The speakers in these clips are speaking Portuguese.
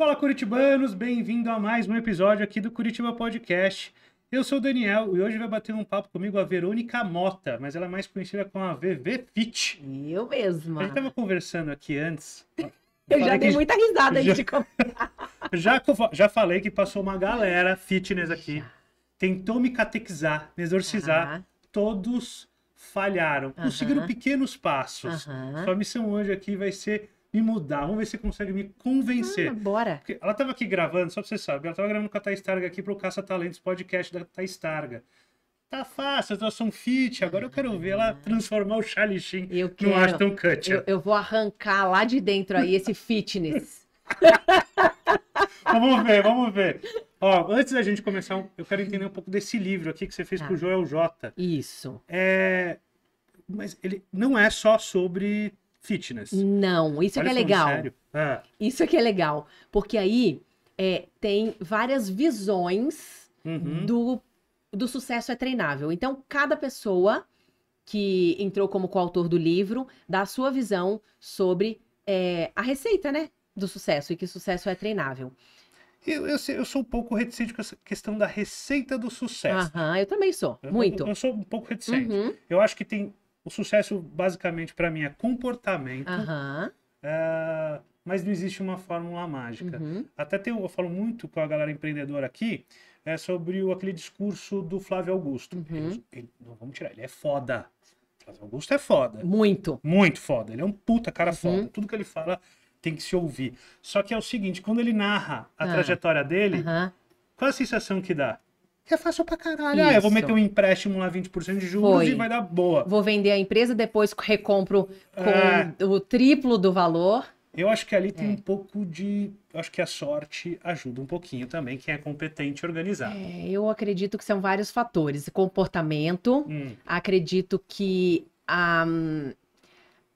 Fala Curitibanos, bem-vindo a mais um episódio aqui do Curitiba Podcast. Eu sou o Daniel e hoje vai bater um papo comigo a Verônica Mota, mas ela é mais conhecida como a VV Fit. Eu mesma. A gente tava conversando aqui antes. Eu já dei muita risada já... de já, já falei que passou uma galera fitness aqui. Tentou me catequizar, me exorcizar. Uhum. Todos falharam. Conseguiram uhum. pequenos passos. Uhum. Sua missão hoje aqui vai ser me mudar. Vamos ver se consegue me convencer. Ah, bora. Porque ela estava aqui gravando, só pra você saber, ela estava gravando com a Thais Targa aqui pro Caça Talentos podcast da Thais Targa. Tá fácil, eu trouxe um fit. Agora eu quero ver ela transformar o Charlie Sheen eu no Ashton Kutcher. Eu, eu vou arrancar lá de dentro aí esse fitness. vamos ver, vamos ver. Ó, antes da gente começar, eu quero entender um pouco desse livro aqui que você fez ah, com o Joel J. Isso. É... Mas ele não é só sobre fitness. Não, isso é que é legal. Sério. É. Isso é que é legal. Porque aí é, tem várias visões uhum. do, do sucesso é treinável. Então, cada pessoa que entrou como coautor do livro dá a sua visão sobre é, a receita, né? Do sucesso e que sucesso é treinável. Eu, eu, eu, sou um pouco reticente com essa questão da receita do sucesso. Aham, eu também sou, eu, muito. Eu, sou um pouco reticente. Uhum. Eu acho que tem o sucesso, basicamente, para mim é comportamento. É, mas não existe uma fórmula mágica. Uhum. Até tem, eu falo muito com a galera empreendedora aqui é sobre o, aquele discurso do Flávio Augusto. Uhum. Ele, ele, não vamos tirar, ele é foda. Flávio Augusto é foda. Muito. Muito foda. Ele é um puta cara uhum. foda. Tudo que ele fala tem que se ouvir. Só que é o seguinte, quando ele narra a ah. trajetória dele, qual é a sensação que dá? é fácil pra caralho. Isso. Ah, eu vou meter um empréstimo lá, 20% de juros Foi. e vai dar boa. Vou vender a empresa, depois recompro com é... o triplo do valor. Eu acho que ali tem é. um pouco de. Acho que a sorte ajuda um pouquinho também, quem é competente e organizado. É, eu acredito que são vários fatores. Comportamento, hum. acredito que a,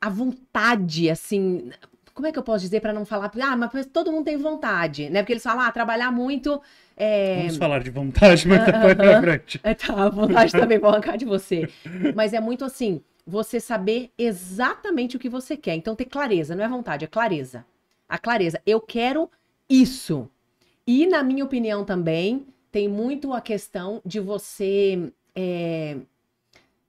a vontade, assim. Como é que eu posso dizer para não falar? Ah, mas todo mundo tem vontade, né? Porque eles falam, ah, trabalhar muito é... Vamos falar de vontade, mas uh -huh. depois pra frente. É, tá, vontade também vou arrancar de você. Mas é muito assim, você saber exatamente o que você quer. Então ter clareza, não é vontade, é clareza. A clareza, eu quero isso. E na minha opinião também, tem muito a questão de você... É...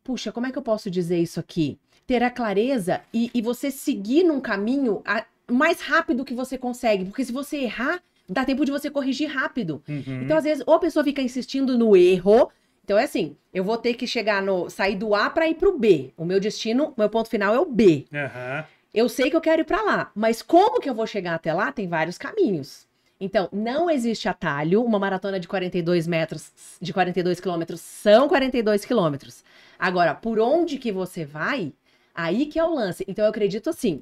Puxa, como é que eu posso dizer isso aqui? Ter a clareza e, e você seguir num caminho a, mais rápido que você consegue. Porque se você errar dá tempo de você corrigir rápido. Uhum. Então, às vezes, ou a pessoa fica insistindo no erro. Então, é assim, eu vou ter que chegar no. sair do A para ir para o B. O meu destino, o meu ponto final é o B. Uhum. Eu sei que eu quero ir para lá, mas como que eu vou chegar até lá? Tem vários caminhos. Então, não existe atalho. Uma maratona de 42 metros, de 42 quilômetros, são 42 quilômetros. Agora, por onde que você vai, aí que é o lance. Então, eu acredito assim,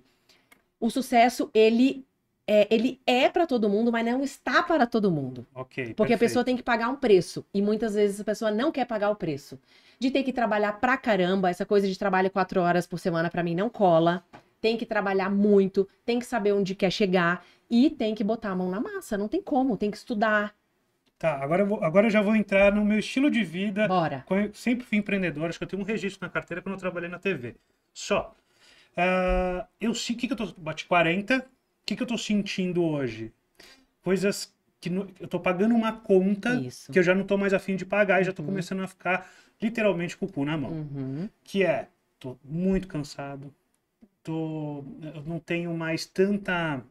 o sucesso, ele é, ele é para todo mundo, mas não está para todo mundo. Ok. Porque perfeito. a pessoa tem que pagar um preço. E muitas vezes a pessoa não quer pagar o preço. De ter que trabalhar pra caramba, essa coisa de trabalho quatro horas por semana para mim não cola. Tem que trabalhar muito, tem que saber onde quer chegar e tem que botar a mão na massa. Não tem como, tem que estudar. Tá, agora eu, vou, agora eu já vou entrar no meu estilo de vida. Bora. sempre fui empreendedor, acho que eu tenho um registro na carteira quando eu trabalhei na TV. Só. Uh, eu sei que, que eu tô. Bati 40, que, que eu estou sentindo hoje? Coisas que no, eu estou pagando uma conta Isso. que eu já não estou mais afim de pagar e já estou uhum. começando a ficar literalmente com o cu na mão. Uhum. Que é, estou muito cansado, tô, eu não tenho mais tanta...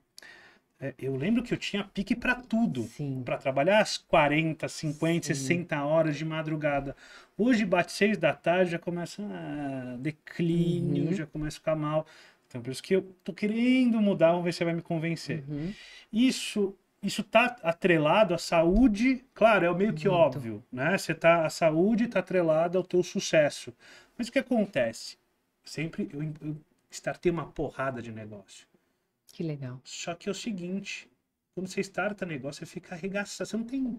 É, eu lembro que eu tinha pique para tudo. Para trabalhar as 40, 50, Sim. 60 horas de madrugada. Hoje bate seis da tarde, já começa a declínio, uhum. já começa a ficar mal. Então, por isso que eu tô querendo mudar, vamos ver se você vai me convencer. Uhum. Isso isso tá atrelado à saúde, claro, é meio que Muito. óbvio, né? Você tá, a saúde tá atrelada ao teu sucesso. Mas o que acontece? Sempre eu, eu startei uma porrada de negócio. Que legal. Só que é o seguinte, quando você starta negócio, você fica arregaçado, você não tem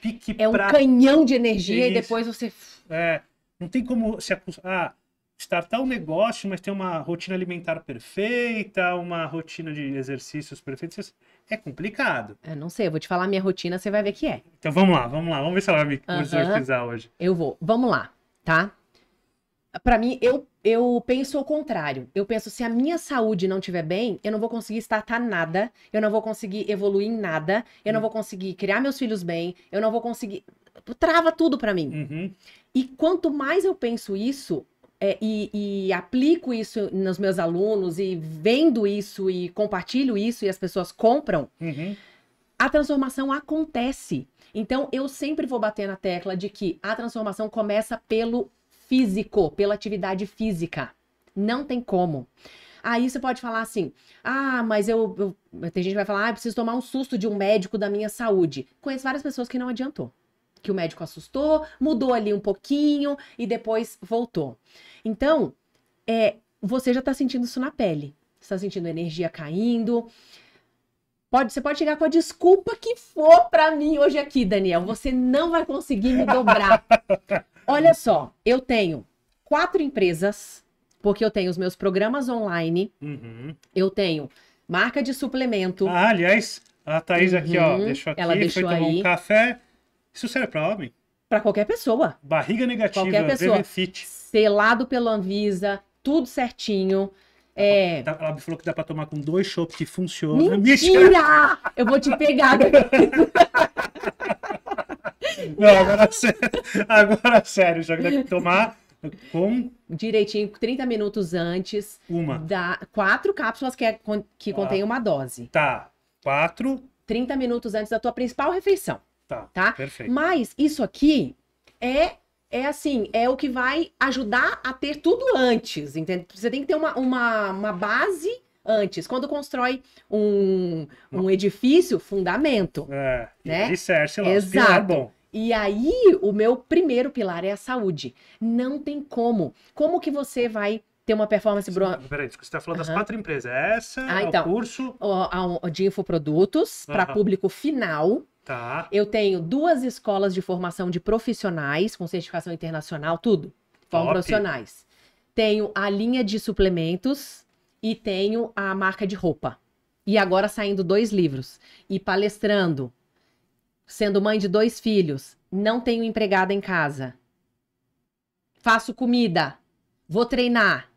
pique É um canhão de energia e depois você... É, não tem como se acostumar. Ah, estar tal negócio, mas ter uma rotina alimentar perfeita, uma rotina de exercícios perfeitos, é complicado. Eu não sei, eu vou te falar a minha rotina, você vai ver que é. Então vamos lá, vamos lá, vamos ver se ela vai me uh hoje. Eu vou, vamos lá, tá? Para mim, eu, eu penso o contrário. Eu penso, se a minha saúde não estiver bem, eu não vou conseguir estartar nada, eu não vou conseguir evoluir em nada, eu não hum. vou conseguir criar meus filhos bem, eu não vou conseguir... Trava tudo para mim. Uhum. E quanto mais eu penso isso, é, e, e, aplico isso nos meus alunos e vendo isso e compartilho isso e as pessoas compram, uhum. a transformação acontece. Então eu sempre vou bater na tecla de que a transformação começa pelo físico, pela atividade física. Não tem como. Aí você pode falar assim: ah, mas eu. eu... Tem gente que vai falar, ah, preciso tomar um susto de um médico da minha saúde. Conheço várias pessoas que não adiantou que o médico assustou, mudou ali um pouquinho e depois voltou. Então, é, você já está sentindo isso na pele. Está sentindo energia caindo. Pode, você pode chegar com a desculpa que for para mim hoje aqui, Daniel. Você não vai conseguir me dobrar. Olha só, eu tenho quatro empresas, porque eu tenho os meus programas online. Uhum. Eu tenho marca de suplemento. Ah, aliás, a Thaís uhum. aqui, ó, uhum. deixou aqui, Ela deixou foi tomar aí. um café isso serve para homem? Para qualquer pessoa. Barriga negativa, qualquer pessoa. Fit. Selado pela Anvisa, tudo certinho. É... Ela me falou que dá para tomar com dois chopps que funciona. Mentira! Eu vou te pegar. Não, agora é sério. Agora é sério, já que tomar com. Direitinho, 30 minutos antes. Uma. Da... Quatro cápsulas que, é... que tá. contém uma dose. Tá. Quatro. 30 minutos antes da tua principal refeição. Tá, tá? perfeito. Mas isso aqui é é assim, é o que vai ajudar a ter tudo antes, entende? Você tem que ter uma, uma, uma base antes. Quando constrói um, um edifício, fundamento. É, né? alicerce lá, é Exato. bom. E aí, o meu primeiro pilar é a saúde. Não tem como. Como que você vai ter uma performance... Bro... Peraí, você está falando uhum. das quatro empresas. É essa, ah, é então, o curso... O, o, de infoprodutos uhum. para público final. Tá. Eu tenho duas escolas de formação de profissionais, com certificação internacional, tudo. Formam profissionais. Tenho a linha de suplementos e tenho a marca de roupa. E agora saindo dois livros. E palestrando. Sendo mãe de dois filhos. Não tenho empregada em casa. Faço comida. Vou treinar.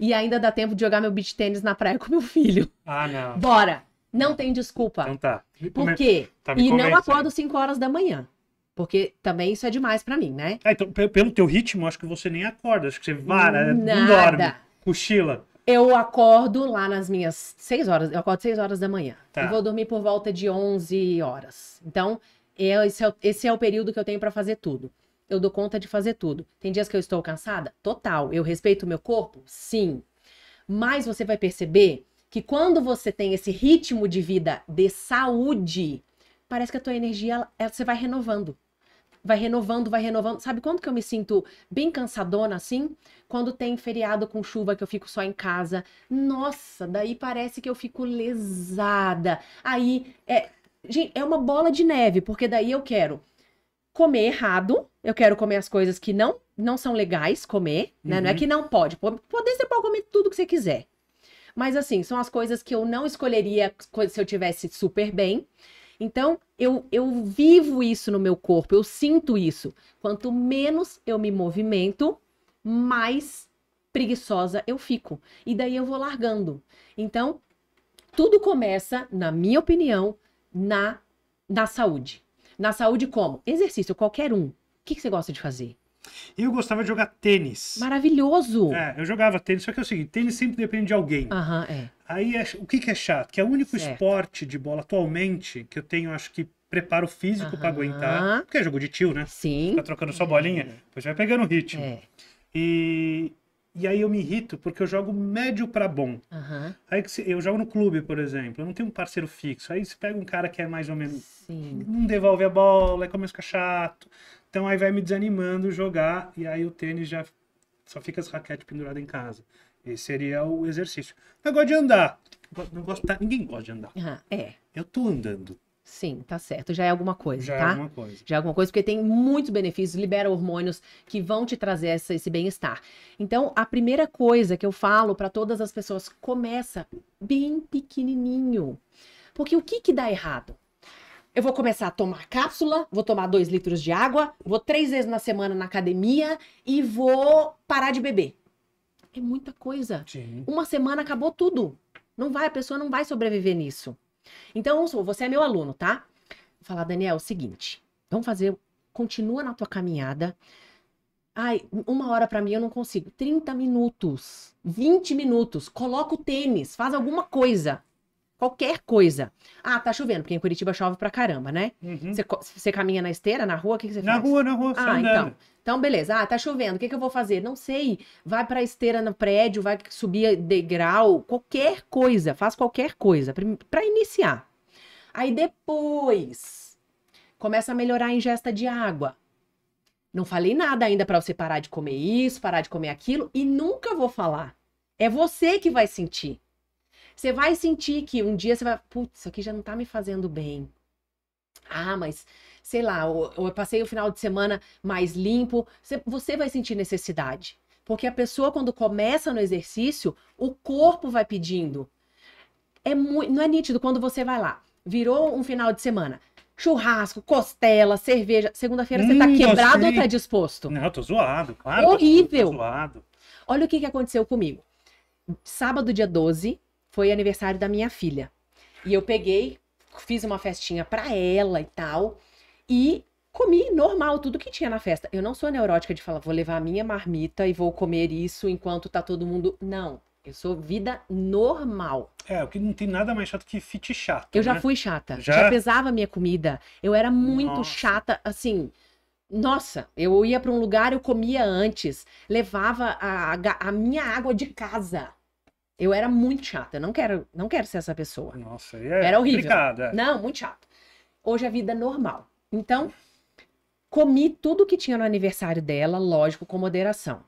E ainda dá tempo de jogar meu beach tênis na praia com meu filho. Ah, não. Bora! Não tem desculpa. Então tá. Me Por quê? Tá, e não acordo 5 horas da manhã. Porque também isso é demais para mim, né? É, então, pelo teu ritmo, acho que você nem acorda. Acho que você vara, hum, Nada. não dorme, cochila. Eu acordo lá nas minhas 6 horas. Eu acordo 6 horas da manhã. Tá. E vou dormir por volta de 11 horas. Então, é, esse é, o, esse é o período que eu tenho para fazer tudo. Eu dou conta de fazer tudo. Tem dias que eu estou cansada? Total. Eu respeito o meu corpo? Sim. Mas você vai perceber que quando você tem esse ritmo de vida de saúde, parece que a tua energia ela, ela, você vai renovando. Vai renovando, vai renovando. Sabe quando que eu me sinto bem cansadona assim? Quando tem feriado com chuva que eu fico só em casa. Nossa, daí parece que eu fico lesada. Aí é, gente, é uma bola de neve, porque daí eu quero comer errado, eu quero comer as coisas que não não são legais comer, né? Uhum. Não é uhum. que não pode, poder você pode comer tudo que você quiser. Mas assim, são as coisas que eu não escolheria se eu tivesse super bem. Então, eu, eu vivo isso no meu corpo, eu sinto isso. Quanto menos eu me movimento, mais preguiçosa eu fico. E daí eu vou largando. Então, tudo começa, na minha opinião, na, na saúde. Na saúde como? Exercício, qualquer um. O que, que você gosta de fazer? Eu gostava de jogar tênis. Maravilhoso! É, eu jogava tênis, só que é o seguinte, tênis sempre depende de alguém. Aham, é. Aí, é, o que, que é chato? Que é o único Certo. esporte de bola atualmente que eu tenho, acho que, preparo físico pra aguentar. Porque é jogo de tio, né? Sim. Fica trocando só bolinha, é. depois vai pegando o ritmo. É. E, e aí eu me irrito porque eu jogo médio pra bom. Aham. Aí que eu jogo no clube, por exemplo, eu não tenho um parceiro fixo. Aí você pega um cara que é mais ou menos. Sim. Não devolve a bola, aí começa a ficar chato. Então aí vai me desanimando jogar e aí o tênis já só fica as raquetes penduradas em casa. Esse seria o exercício. gosto de andar. Não gosto, tá? ninguém gosta de andar. Ah, é. Eu tô andando. Sim, tá certo. Já é alguma coisa, Já é tá? é alguma coisa. Já é alguma coisa, porque tem muitos benefícios, libera hormônios que vão te trazer essa, esse bem-estar. Então, a primeira coisa que eu falo para todas as pessoas, começa bem pequenininho. Porque o que que dá errado? eu vou começar a tomar cápsula, vou tomar dois litros de água, vou três vezes na semana na academia e vou parar de beber. É muita coisa. Sim. Uma semana acabou tudo. Não vai, a pessoa não vai sobreviver nisso. Então, você é meu aluno, tá? Vou falar, Daniel, é o seguinte, vamos fazer, continua na tua caminhada. Ai, uma hora para mim eu não consigo. 30 minutos, 20 minutos, coloca o tênis, faz alguma coisa qualquer coisa. Ah, tá chovendo, porque em Curitiba chove pra caramba, né? Uhum. Você uhum. caminha na esteira, na rua, o que, você faz? Na rua, na rua, ah, andando. então. Então, beleza. Ah, tá chovendo, o que, que eu vou fazer? Não sei. Vai pra esteira no prédio, vai subir degrau, qualquer coisa. Faz qualquer coisa para iniciar. Aí depois, começa a melhorar a ingesta de água. Não falei nada ainda para você parar de comer isso, parar de comer aquilo, e nunca vou falar. É você que vai sentir. Você vai sentir que um dia você vai, putz, isso aqui já não tá me fazendo bem. Ah, mas sei lá, eu, eu passei o final de semana mais limpo. Você, você vai sentir necessidade. Porque a pessoa, quando começa no exercício, o corpo vai pedindo. É muito, não é nítido quando você vai lá. Virou um final de semana churrasco, costela, cerveja. Segunda-feira hum, você tá hum, quebrado ou tá disposto? Não, eu tô zoado, claro. Horrível. Tô zoado. Olha o que, que aconteceu comigo. Sábado, dia 12, foi aniversário da minha filha. E eu peguei, fiz uma festinha pra ela e tal. E comi normal tudo que tinha na festa. Eu não sou neurótica de falar, vou levar a minha marmita e vou comer isso enquanto tá todo mundo. Não. Eu sou vida normal. É, o que não tem nada mais chato que fit chato. Eu né? já fui chata. Já? já pesava minha comida. Eu era muito nossa. chata, assim. Nossa, eu ia para um lugar, eu comia antes, levava a, a minha água de casa eu era muito chata. Eu não quero, não quero ser essa pessoa. Nossa, e é era horrível. É. Não, muito chato. Hoje a vida é normal. Então, comi tudo que tinha no aniversário dela, lógico, com moderação.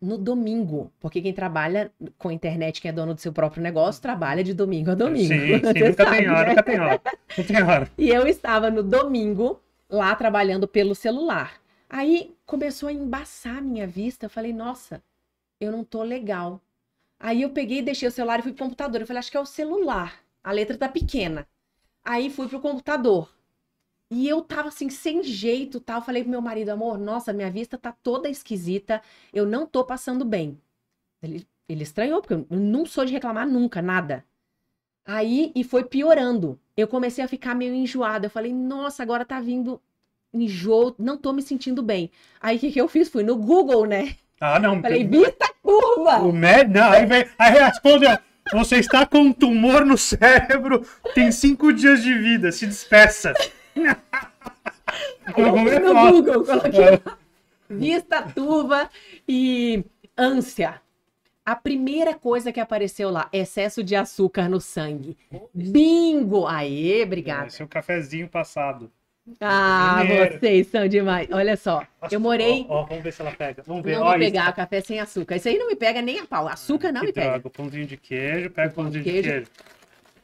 No domingo, porque quem trabalha com internet, quem é dono do seu próprio negócio, trabalha de domingo a domingo. Sim, sim nunca, sabe, tem hora, né? nunca tem hora, nunca tem hora. E eu estava no domingo lá trabalhando pelo celular. Aí começou a embaçar minha vista. Eu falei, nossa, eu não tô legal. Aí eu peguei, deixei o celular e fui pro computador. Eu falei, acho que é o celular. A letra tá pequena. Aí fui pro computador. E eu tava assim, sem jeito, tal. Tá? Falei pro meu marido, amor, nossa, minha vista tá toda esquisita. Eu não tô passando bem. Ele, ele estranhou, porque eu não sou de reclamar nunca, nada. Aí, e foi piorando. Eu comecei a ficar meio enjoada. Eu falei, nossa, agora tá vindo enjoo, não tô me sentindo bem. Aí, o que, que eu fiz? Fui no Google, né? Ah, não. Falei, vista curva. O médico. Não, aí, vem, aí responde. Você está com um tumor no cérebro, tem cinco dias de vida, se despeça. Coloquei no foto. Google, coloquei é. vista turva e ânsia. A primeira coisa que apareceu lá, excesso de açúcar no sangue. Bingo! Aê, obrigada. Esse é o cafezinho passado. Ah, vocês são demais. Olha só, Acho eu morei. Ó, ó, vamos ver se ela pega. Vamos ver. Não vou pegar isso. café sem açúcar. Isso aí não me pega nem a pau. Açúcar não me droga. pega. Pãozinho de queijo, pega o pãozinho de queijo. de queijo.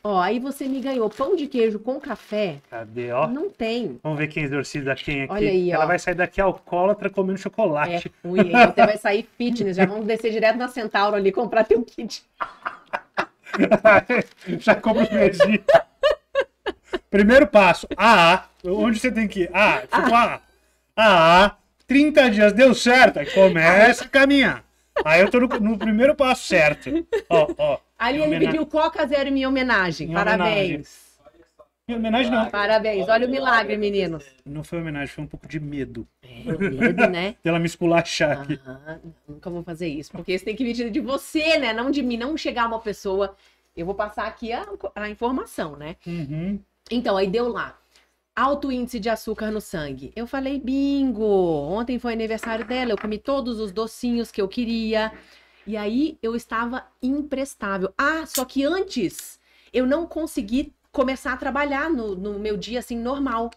Ó, aí você me ganhou pão de queijo com café. Cadê, ó? Não tem. Vamos ver quem exorcida quem aqui. Olha aí, Ela ó. vai sair daqui alcoólatra comendo chocolate. É ruim, Até Você vai sair fitness. Já vamos descer direto na Centauro ali comprar teu kit. Já compra o medinho. Primeiro passo, AA. Onde você tem que ir? AA. Ficou AA. AA. 30 dias deu certo, aí começa a caminhar. Aí eu tô no, no primeiro passo certo. Ó, ó. Ali ele pediu Coca Zero em minha homenagem. Parabéns. homenagem não. Parabéns. Olha o milagre, meninos. Não foi homenagem, foi um pouco de medo. É, medo, né? Ela me esculachar aqui. Ah, nunca vou fazer isso, porque isso tem que vir de você, né? Não de mim. Não chegar uma pessoa eu vou passar aqui a, a informação, né? Uhum. Então, aí deu lá. Alto índice de açúcar no sangue. Eu falei, bingo! Ontem foi aniversário dela, eu comi todos os docinhos que eu queria. E aí eu estava imprestável. Ah, só que antes eu não consegui começar a trabalhar no, no meu dia assim normal.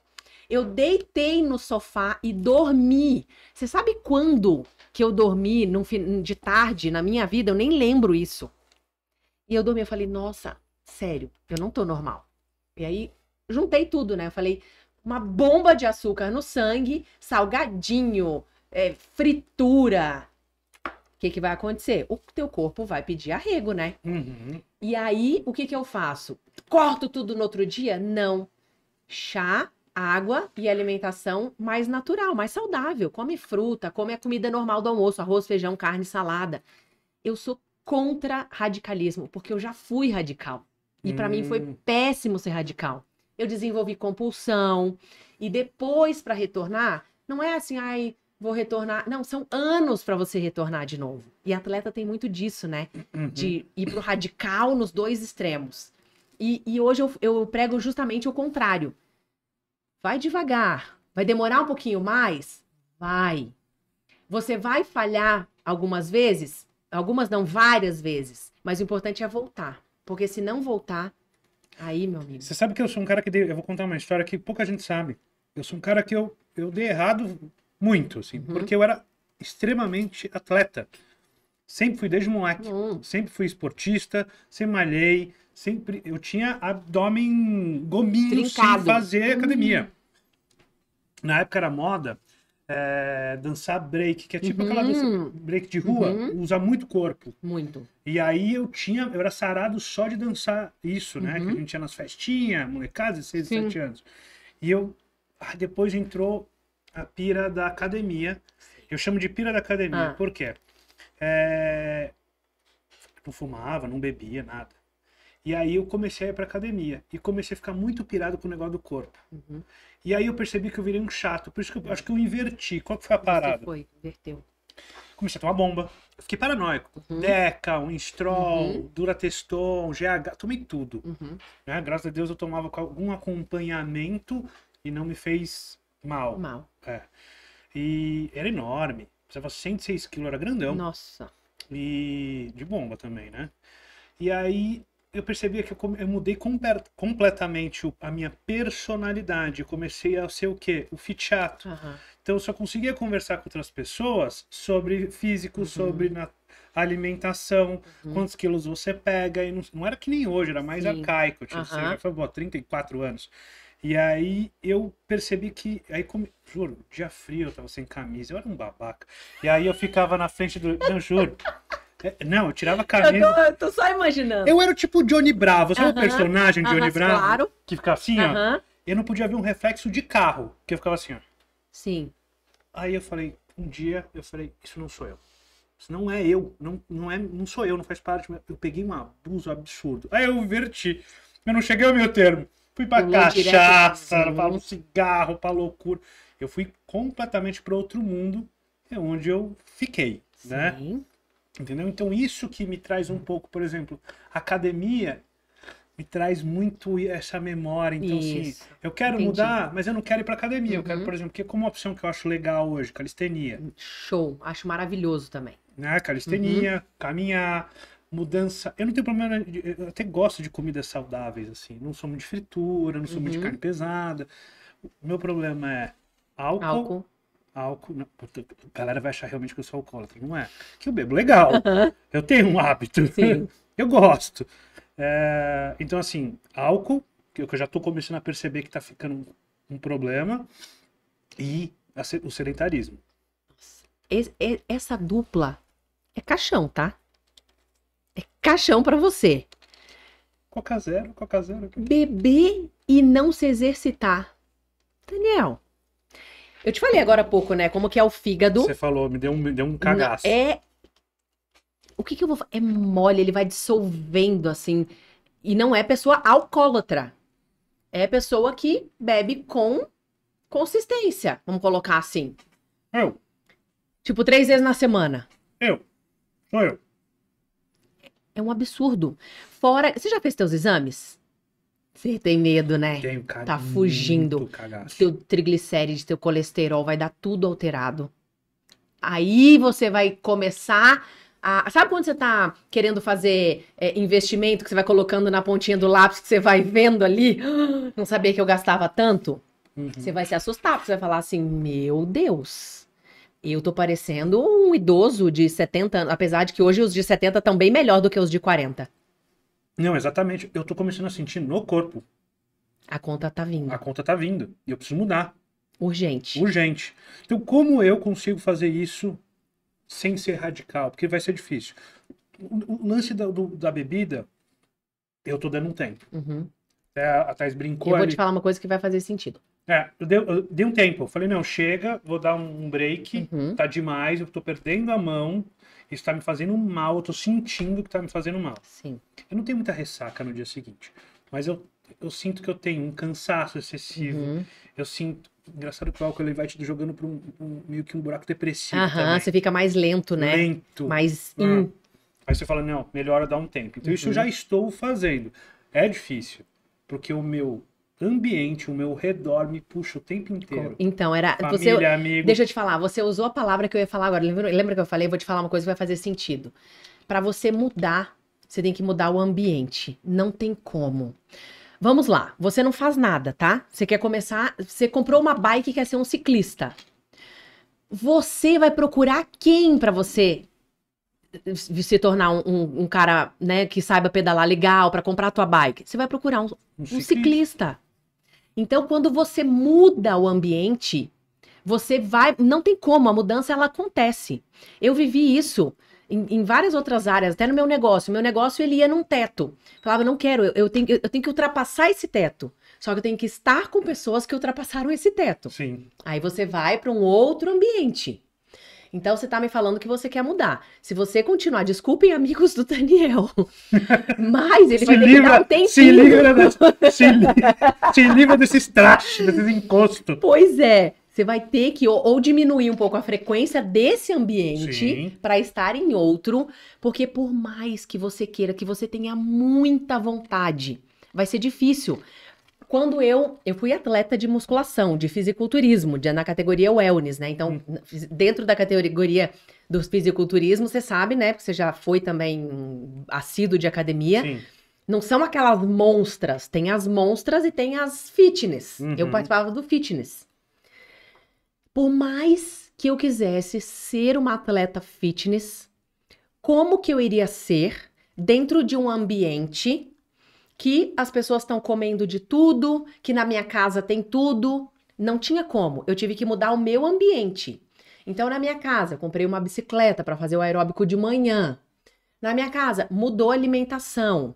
Eu deitei no sofá e dormi. Você sabe quando que eu dormi no, de tarde na minha vida? Eu nem lembro isso. E eu dormi, eu falei, nossa, sério, eu não tô normal. E aí, juntei tudo, né? Eu falei, uma bomba de açúcar no sangue, salgadinho, é, fritura. O que, que vai acontecer? O teu corpo vai pedir arrego, né? Uhum. E aí, o que, que eu faço? Corto tudo no outro dia? Não. Chá, água e alimentação mais natural, mais saudável. Come fruta, come a comida normal do almoço, arroz, feijão, carne, salada. Eu sou contra radicalismo, porque eu já fui radical. E para hum. mim foi hum. péssimo ser radical. Eu desenvolvi compulsão e depois para retornar, não é assim, ai, vou retornar. Não, são anos para você retornar de novo. E atleta tem muito disso, né? Uhum. De ir pro radical nos dois extremos. E, e hoje eu, eu prego justamente o contrário. Vai devagar. Vai demorar um pouquinho mais? Vai. Você vai falhar algumas vezes? Algumas não, várias vezes. Mas o importante é voltar. Porque se não voltar, aí, meu amigo. Você sabe que eu sou um cara que dei. Eu vou contar uma história que pouca gente sabe. Eu sou um cara que eu, eu dei errado muito, assim, uhum. porque eu era extremamente atleta. Sempre fui desde moleque. Uhum. Sempre fui esportista, sempre malhei, sempre. Eu tinha abdômen gominho Trincado. sem fazer academia. Uhum. Na época era moda é, dançar break, que é tipo uhum. aquela dança break de rua, uhum. usa muito corpo. Muito. E aí eu tinha, eu era sarado só de dançar isso, né? Uhum. Que a uhum. gente tinha nas festinhas, molecada, 16, 7 anos. E eu, ah, depois entrou a pira da academia. Eu chamo de pira da academia, ah. por quê? É, não fumava, não bebia, nada. E aí eu comecei a ir pra academia. E comecei a ficar muito pirado com o negócio do corpo. Uhum. E aí eu percebi que eu virei um chato. Por isso que eu acho que eu inverti. Qual que foi a parada? Você foi, inverteu. Comecei a tomar bomba. Eu fiquei paranoico. Uhum. Deca, um Instrol, uhum. Durateston, GH, tomei tudo. Uhum. Né? Graças a Deus eu tomava com algum acompanhamento e não me fez mal. Mal. É. E era enorme. Precisava 106 quilos, era grandão. Nossa. E de bomba também, né? E aí eu percebia que eu, eu mudei com, completamente a minha personalidade. Comecei a ser o quê? O fitiato. Uhum. Então eu só conseguia conversar com outras pessoas sobre físico, uhum. sobre na, alimentação, uhum. quantos quilos você pega. E não, não, era que nem hoje, era mais Sim. arcaico. Tipo, uhum. assim, foi bom, 34 anos. E aí eu percebi que. Aí como Juro, dia frio, eu tava sem camisa, eu era um babaca. E aí eu ficava na frente do. Não, juro. É, não, eu tirava camisa. Eu tô, eu tô, só imaginando. Eu era o tipo Johnny Bravo, sabe uh -huh. o personagem Johnny uh -huh, Bravo? Claro. Que ficava assim, uh -huh. ó. Eu não podia ver um reflexo de carro, que eu ficava assim, ó. Sim. Aí eu falei, um dia, eu falei, isso não sou eu. Isso não é eu, não, não, é, não sou eu, não faz parte. Eu peguei um abuso absurdo. Aí eu inverti. Eu não cheguei ao meu termo. Fui pra cachaça, pra um cigarro, pra loucura. Eu fui completamente para outro mundo, é onde eu fiquei, né? Sim. né? Entendeu? Então isso que me traz um pouco, por exemplo, academia me traz muito essa memória. Então, assim, Isso. assim, eu quero Entendi. mudar, mas eu não quero ir pra academia. Uhum. Eu quero, uhum. por exemplo, que como opção que eu acho legal hoje, calistenia. Hum, show, acho maravilhoso também. Né? Calistenia, uhum. caminhar, mudança. Eu não tenho problema, eu até gosto de comidas saudáveis, assim. Não sou muito de fritura, não sou uhum. muito de uhum. carne pesada. O meu problema é álcool. álcool álcool. Não, a galera vai achar realmente que eu sou alcoólatra. Não é. Que eu bebo legal. Uhum. Eu tenho um hábito. eu gosto. É, então, assim, álcool, que eu já estou começando a perceber que está ficando um, problema, e o sedentarismo. Essa dupla é caixão, tá? É caixão para você. Coca zero, coca zero. Beber e não se exercitar. Daniel, eu te falei agora há pouco, né? Como que é o fígado. Você falou, me deu um, me deu um cagaço. É. O que, que eu vou. É mole, ele vai dissolvendo assim. E não é pessoa alcoólatra. É pessoa que bebe com consistência, vamos colocar assim. Eu. Tipo, três vezes na semana. Eu. Sou eu. É um absurdo. Fora. Você já fez seus exames? Você tem medo, né? Tenho, cara. Tá fugindo. Cagaço. Teu triglicérides, teu colesterol, vai dar tudo alterado. Aí você vai começar a. Sabe quando você tá querendo fazer é, investimento que você vai colocando na pontinha do lápis que você vai vendo ali? Não sabia que eu gastava tanto? Uhum. Você vai se assustar, porque você vai falar assim: Meu Deus, eu tô parecendo um idoso de 70 anos, apesar de que hoje os de 70 estão bem melhor do que os de 40. Não, exatamente. Eu tô começando a sentir no corpo. A conta tá vindo. A conta tá vindo. E eu preciso mudar. Urgente. Urgente. Então, como eu consigo fazer isso sem ser radical? Porque vai ser difícil. O, lance da, do, da bebida, eu tô dando um tempo. Uhum. Até a Thais brincou. Eu vou ali. te falar uma coisa que vai fazer sentido. É, eu dei, eu dei um tempo. Eu falei, não, chega, vou dar um break, uhum. tá demais, eu tô perdendo a mão, isso tá me fazendo mal, eu tô sentindo que tá me fazendo mal. Sim. Eu não tenho muita ressaca no dia seguinte, mas eu, eu sinto que eu tenho um cansaço excessivo, uhum. eu sinto engraçado que o álcool ele vai te jogando para um, um, meio que um buraco depressivo. Aham, também. você fica mais lento, né? Lento. Mais. Ah. In... Aí você fala, não, melhor dar um tempo. Então uhum. isso eu já estou fazendo. É difícil porque o meu ambiente, o meu redor me puxa o tempo inteiro. Então, era. Família, você, amigo. Deixa eu te falar, você usou a palavra que eu ia falar agora. Lembra, lembra que eu falei? vou te falar uma coisa que vai fazer sentido. Para você mudar, você tem que mudar o ambiente. Não tem como. Vamos lá, você não faz nada, tá? Você quer começar. Você comprou uma bike e quer ser um ciclista. Você vai procurar quem para você se tornar um, um, um, cara né, que saiba pedalar legal para comprar a tua bike, você vai procurar um, um ciclista. ciclista. Então, quando você muda o ambiente, você vai. Não tem como, a mudança ela acontece. Eu vivi isso em, em, várias outras áreas, até no meu negócio. Meu negócio ele ia num teto. Falava, não quero, eu, eu, tenho, eu, tenho que ultrapassar esse teto. Só que eu tenho que estar com pessoas que ultrapassaram esse teto. Sim. Aí você vai para um outro ambiente. Então você tá me falando que você quer mudar. Se você continuar, desculpem amigos do Daniel, mas ele vai livra, ter que dar um tempinho. Se livra, se, li, se livra desses trashes, desses encostos. Pois é. Você vai ter que ou, ou, diminuir um pouco a frequência desse ambiente para estar em outro, porque por mais que você queira, que você tenha muita vontade, vai ser difícil quando eu eu fui atleta de musculação, de fisiculturismo, de, na categoria wellness, né? Então, hum. dentro da categoria dos fisiculturismo, você sabe, né? Porque você já foi também assíduo de academia. Sim. Não são aquelas monstras. Tem as monstras e tem as fitness. Uhum. Eu participava do fitness. Por mais que eu quisesse ser uma atleta fitness, como que eu iria ser dentro de um ambiente que as pessoas estão comendo de tudo, que na minha casa tem tudo. Não tinha como. Eu tive que mudar o meu ambiente. Então, na minha casa, eu comprei uma bicicleta para fazer o aeróbico de manhã. Na minha casa, mudou a alimentação.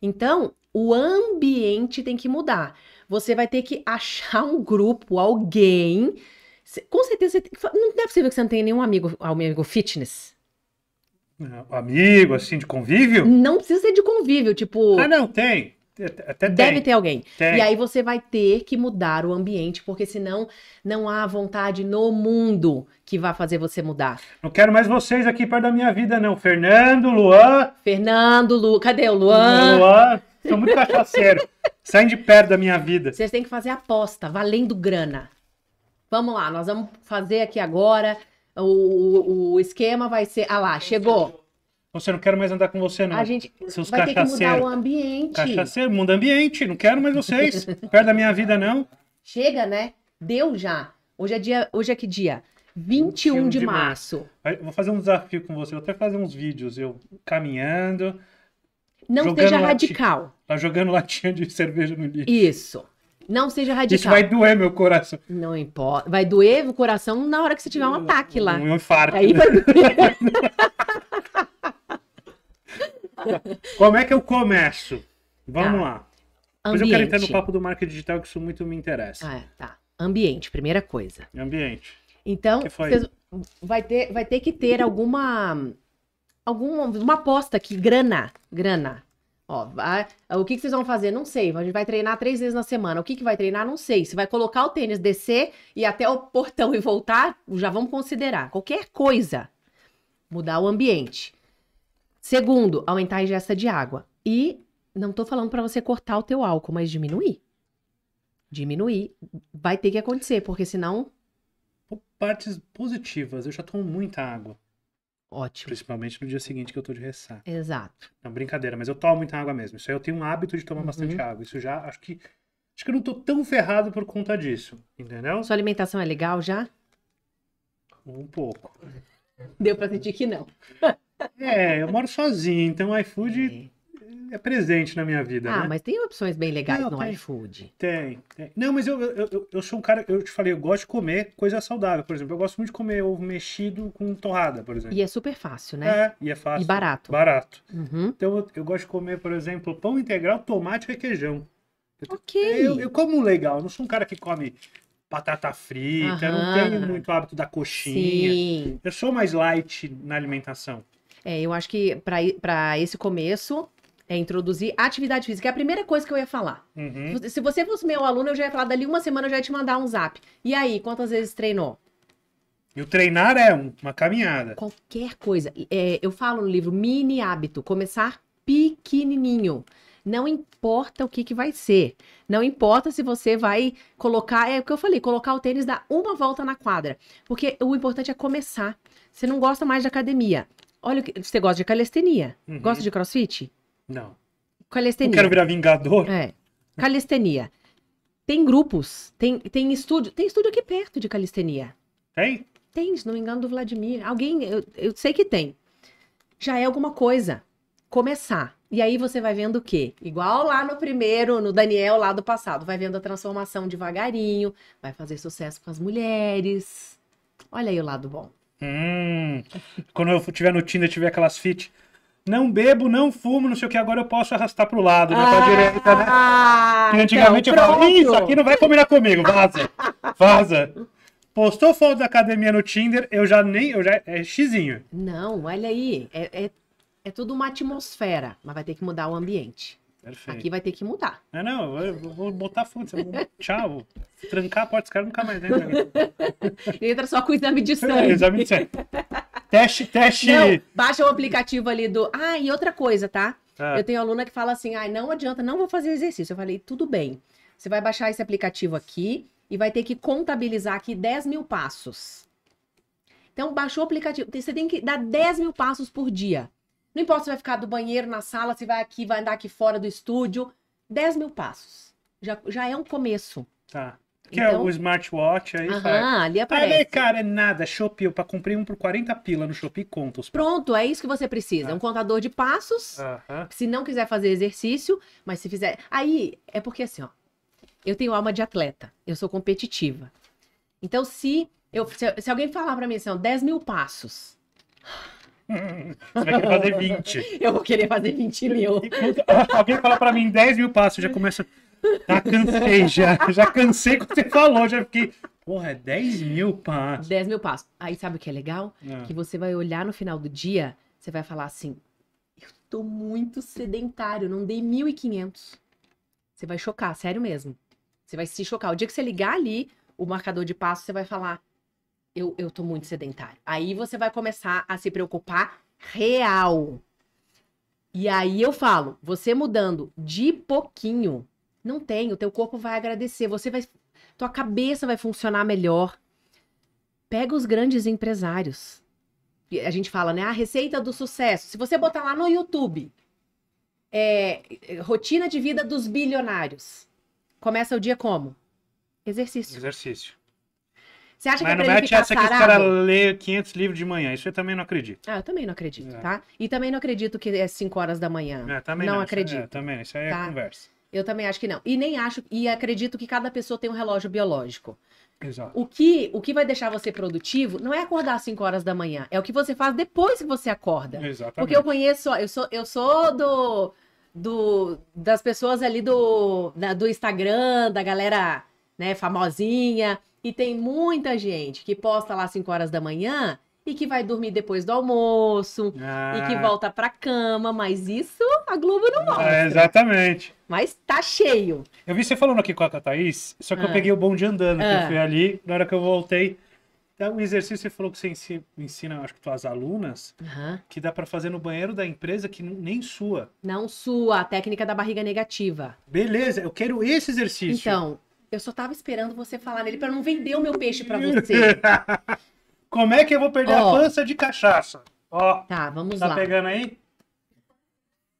Então, o ambiente tem que mudar. Você vai ter que achar um grupo, alguém. Com certeza, não é possível que você não tenha nenhum amigo, amigo fitness. Amigo, assim, de convívio? Não precisa ser de convívio, tipo. Ah, não, tem. Até Deve ter alguém. Tem. E aí você vai ter que mudar o ambiente, porque senão não há vontade no mundo que vá fazer você mudar. Não quero mais vocês aqui perto da minha vida, não. Fernando, Luan. Fernando, Lu... cadê o Luan? Luan, são muito cachaceiro. Saem de perto da minha vida. Vocês têm que fazer aposta, valendo grana. Vamos lá, nós vamos fazer aqui agora o, o esquema vai ser, ah lá, chegou. Você não quero mais andar com você, não. A gente Seus vai ter que mudar o ambiente. Cachaceiro, mundo ambiente, não quero mais vocês. perto da minha vida, não. Chega, né? Deu já. Hoje é dia, hoje é que dia? 21, 21 de, de março. março. Vou fazer um desafio com você, vou até fazer uns vídeos, eu caminhando. Não seja radical. Lati... Tá jogando latinha de cerveja no lixo. Isso. Não seja radical. Isso vai doer meu coração. Não importa. Vai doer o coração na hora que você tiver um ataque lá. Um infarto. Aí vai doer. Como é que eu começo? Vamos tá. lá. Ambiente. Mas eu quero entrar no papo do marketing digital, que isso muito me interessa. Ah, tá. Ambiente, primeira coisa. Ambiente. Então, vai, ter, vai ter que ter alguma, alguma uma aposta aqui, grana, grana. Ó, vai, o que, que vocês vão fazer? Não sei. A gente vai treinar três vezes na semana. O que, que vai treinar? Não sei. Se vai colocar o tênis, descer e até o portão e voltar, já vamos considerar. Qualquer coisa. Mudar o ambiente. Segundo, aumentar a ingesta de água. E não tô falando para você cortar o teu álcool, mas diminuir. Diminuir vai ter que acontecer, porque senão. partes positivas, eu já tomo muita água. Ótimo. Principalmente no dia seguinte que eu tô de ressaca. Exato. Não, brincadeira, mas eu tomo muita água mesmo. Isso aí eu tenho um hábito de tomar uhum. bastante água. Isso já, acho que. Acho que eu não tô tão ferrado por conta disso, entendeu? Sua alimentação é legal já? Um pouco. Deu pra sentir que não. É, eu moro sozinho, então o iFood. É é presente na minha vida. Ah, né? mas tem opções bem legais não, no tem, iFood. Tem, tem. Não, mas eu, eu, eu sou um cara, eu te falei, eu gosto de comer coisa saudável, por exemplo. Eu gosto muito de comer ovo mexido com torrada, por exemplo. E é super fácil, né? É, e é fácil. E barato. Barato. Uhum. Então eu, eu gosto de comer, por exemplo, pão integral, tomate e requeijão. ok. Eu, eu como legal, eu não sou um cara que come batata frita, eu não tenho muito hábito da coxinha. Sim. Eu sou mais light na alimentação. É, eu acho que para esse começo, é introduzir atividade física. É a primeira coisa que eu ia falar. Uhum. Se você fosse meu aluno, eu já ia falar dali uma semana, eu já ia te mandar um zap. E aí, quantas vezes treinou? E o treinar é uma caminhada. Qualquer coisa. É, eu falo no livro Mini Hábito, começar pequenininho. Não importa o que, que vai ser. Não importa se você vai colocar. É o que eu falei, colocar o tênis, dar uma volta na quadra. Porque o importante é começar. Você não gosta mais de academia. Olha, você gosta de calistenia? Uhum. Gosta de crossfit? Não. Calistenia. Não quero virar vingador. É. Calistenia. Tem grupos, tem, tem estúdio. Tem estúdio aqui perto de calistenia. Tem? Tem, se não me engano, do Vladimir. Alguém, eu, eu sei que tem. Já é alguma coisa. Começar. E aí você vai vendo o quê? Igual lá no primeiro, no Daniel lá do passado, vai vendo a transformação devagarinho, vai fazer sucesso com as mulheres. Olha aí o lado bom. Hum, quando eu tiver no Tinder, tiver aquelas fit, não bebo, não fumo, não sei o que, agora eu posso arrastar pro lado, né? Pra ah, direita, né? Então, que antigamente então, eu falava, isso aqui não vai combinar comigo, vaza. Vaza. Postou foto da academia no Tinder, eu já nem. Eu já, é xizinho. Não, olha aí. É, é, é tudo uma atmosfera, mas vai ter que mudar o ambiente. Perfeito. Aqui vai ter que mudar. É, não, eu vou botar fundo. Tchau. Vou trancar a porta, os caras nunca mais entra. Né, entra só com o exame de sangue. É, exame de sangue. teste, teste. Não, baixa o aplicativo ali do. Ah, e outra coisa, tá? É. Eu tenho aluna que fala assim: ah, não adianta, não vou fazer exercício. Eu falei, tudo bem. Você vai baixar esse aplicativo aqui e vai ter que contabilizar aqui 10 mil passos. Então, baixou o aplicativo. Você tem que dar 10 mil passos por dia. Não importa se vai ficar do banheiro, na sala, se vai aqui, vai andar aqui fora do estúdio. 10 mil passos. Já, já é um começo. Tá. Que é então... é o smartwatch aí. Aham, ali aparece. Aí, cara, é nada. Shopee, pra comprar um por 40 pila no Shopee, conta os Pronto, é isso que você precisa. Ah. Um tá. contador de passos. Se não quiser fazer exercício, mas se fizer. Aí, é porque assim, ó. Eu tenho alma de atleta. Eu sou competitiva. Então, se, eu, se, se alguém falar pra mim assim, ó, 10 mil passos. Você vai querer fazer 20. Eu vou querer fazer 20 mil. Alguém fala pra mim 10 mil passos, já começa. Tá, cansei já. Já cansei quando você falou, já fiquei. Porra, é 10 mil passos. 10 mil passos. Aí sabe o que é legal? É. Que você vai olhar no final do dia, você vai falar assim: eu tô muito sedentário, não dei 1.500. Você vai chocar, sério mesmo. Você vai se chocar. O dia que você ligar ali o marcador de passo, você vai falar: eu, eu tô muito sedentário. Aí você vai começar a se preocupar real. E aí eu falo, você mudando de pouquinho, não tem, o teu corpo vai agradecer, você vai tua cabeça vai funcionar melhor. Pega os grandes empresários. A gente fala, né, a receita do sucesso. Se você botar lá no YouTube, é, é rotina de vida dos bilionários. Começa o dia como? Exercício. Exercício. Você acha Mas que é não pra ele essa tarado? que esse cara lê 500 livros de manhã. Isso eu também não acredito. Ah, eu também não acredito, é. tá? E também não acredito que é 5 horas da manhã. É, também não. não é- acredito. É, também, isso aí é tá? é conversa. Eu também acho que não. E nem acho, e acredito que cada pessoa tem um relógio biológico. Exato. O que, o que vai deixar você produtivo não é acordar às 5 horas da manhã, é o que você faz depois que você acorda. Exatamente. Porque eu conheço, eu sou, eu sou do, do das pessoas ali do, da, do Instagram, da galera né, famosinha, e tem muita gente que posta lá às 5 horas da manhã e que vai dormir depois do almoço ah. e que ah. volta a cama, mas isso a Globo não é, mostra. É, exatamente. Mas tá cheio. Eu vi você falando aqui com a Thaís, só que ah. eu peguei o bom de andando, ah. eu fui ali, na hora que eu voltei, dá tá um exercício você falou que você ensina, acho que tuas alunas, uhum. que dá para fazer no banheiro da empresa que nem sua. Não sua, a técnica da barriga negativa. Beleza, eu quero esse exercício. Então, eu só tava esperando você falar nele para não vender o meu peixe para você. Como é que eu vou perder oh. a pança de cachaça? Ó. Oh, tá, vamos tá lá. Tá pegando aí?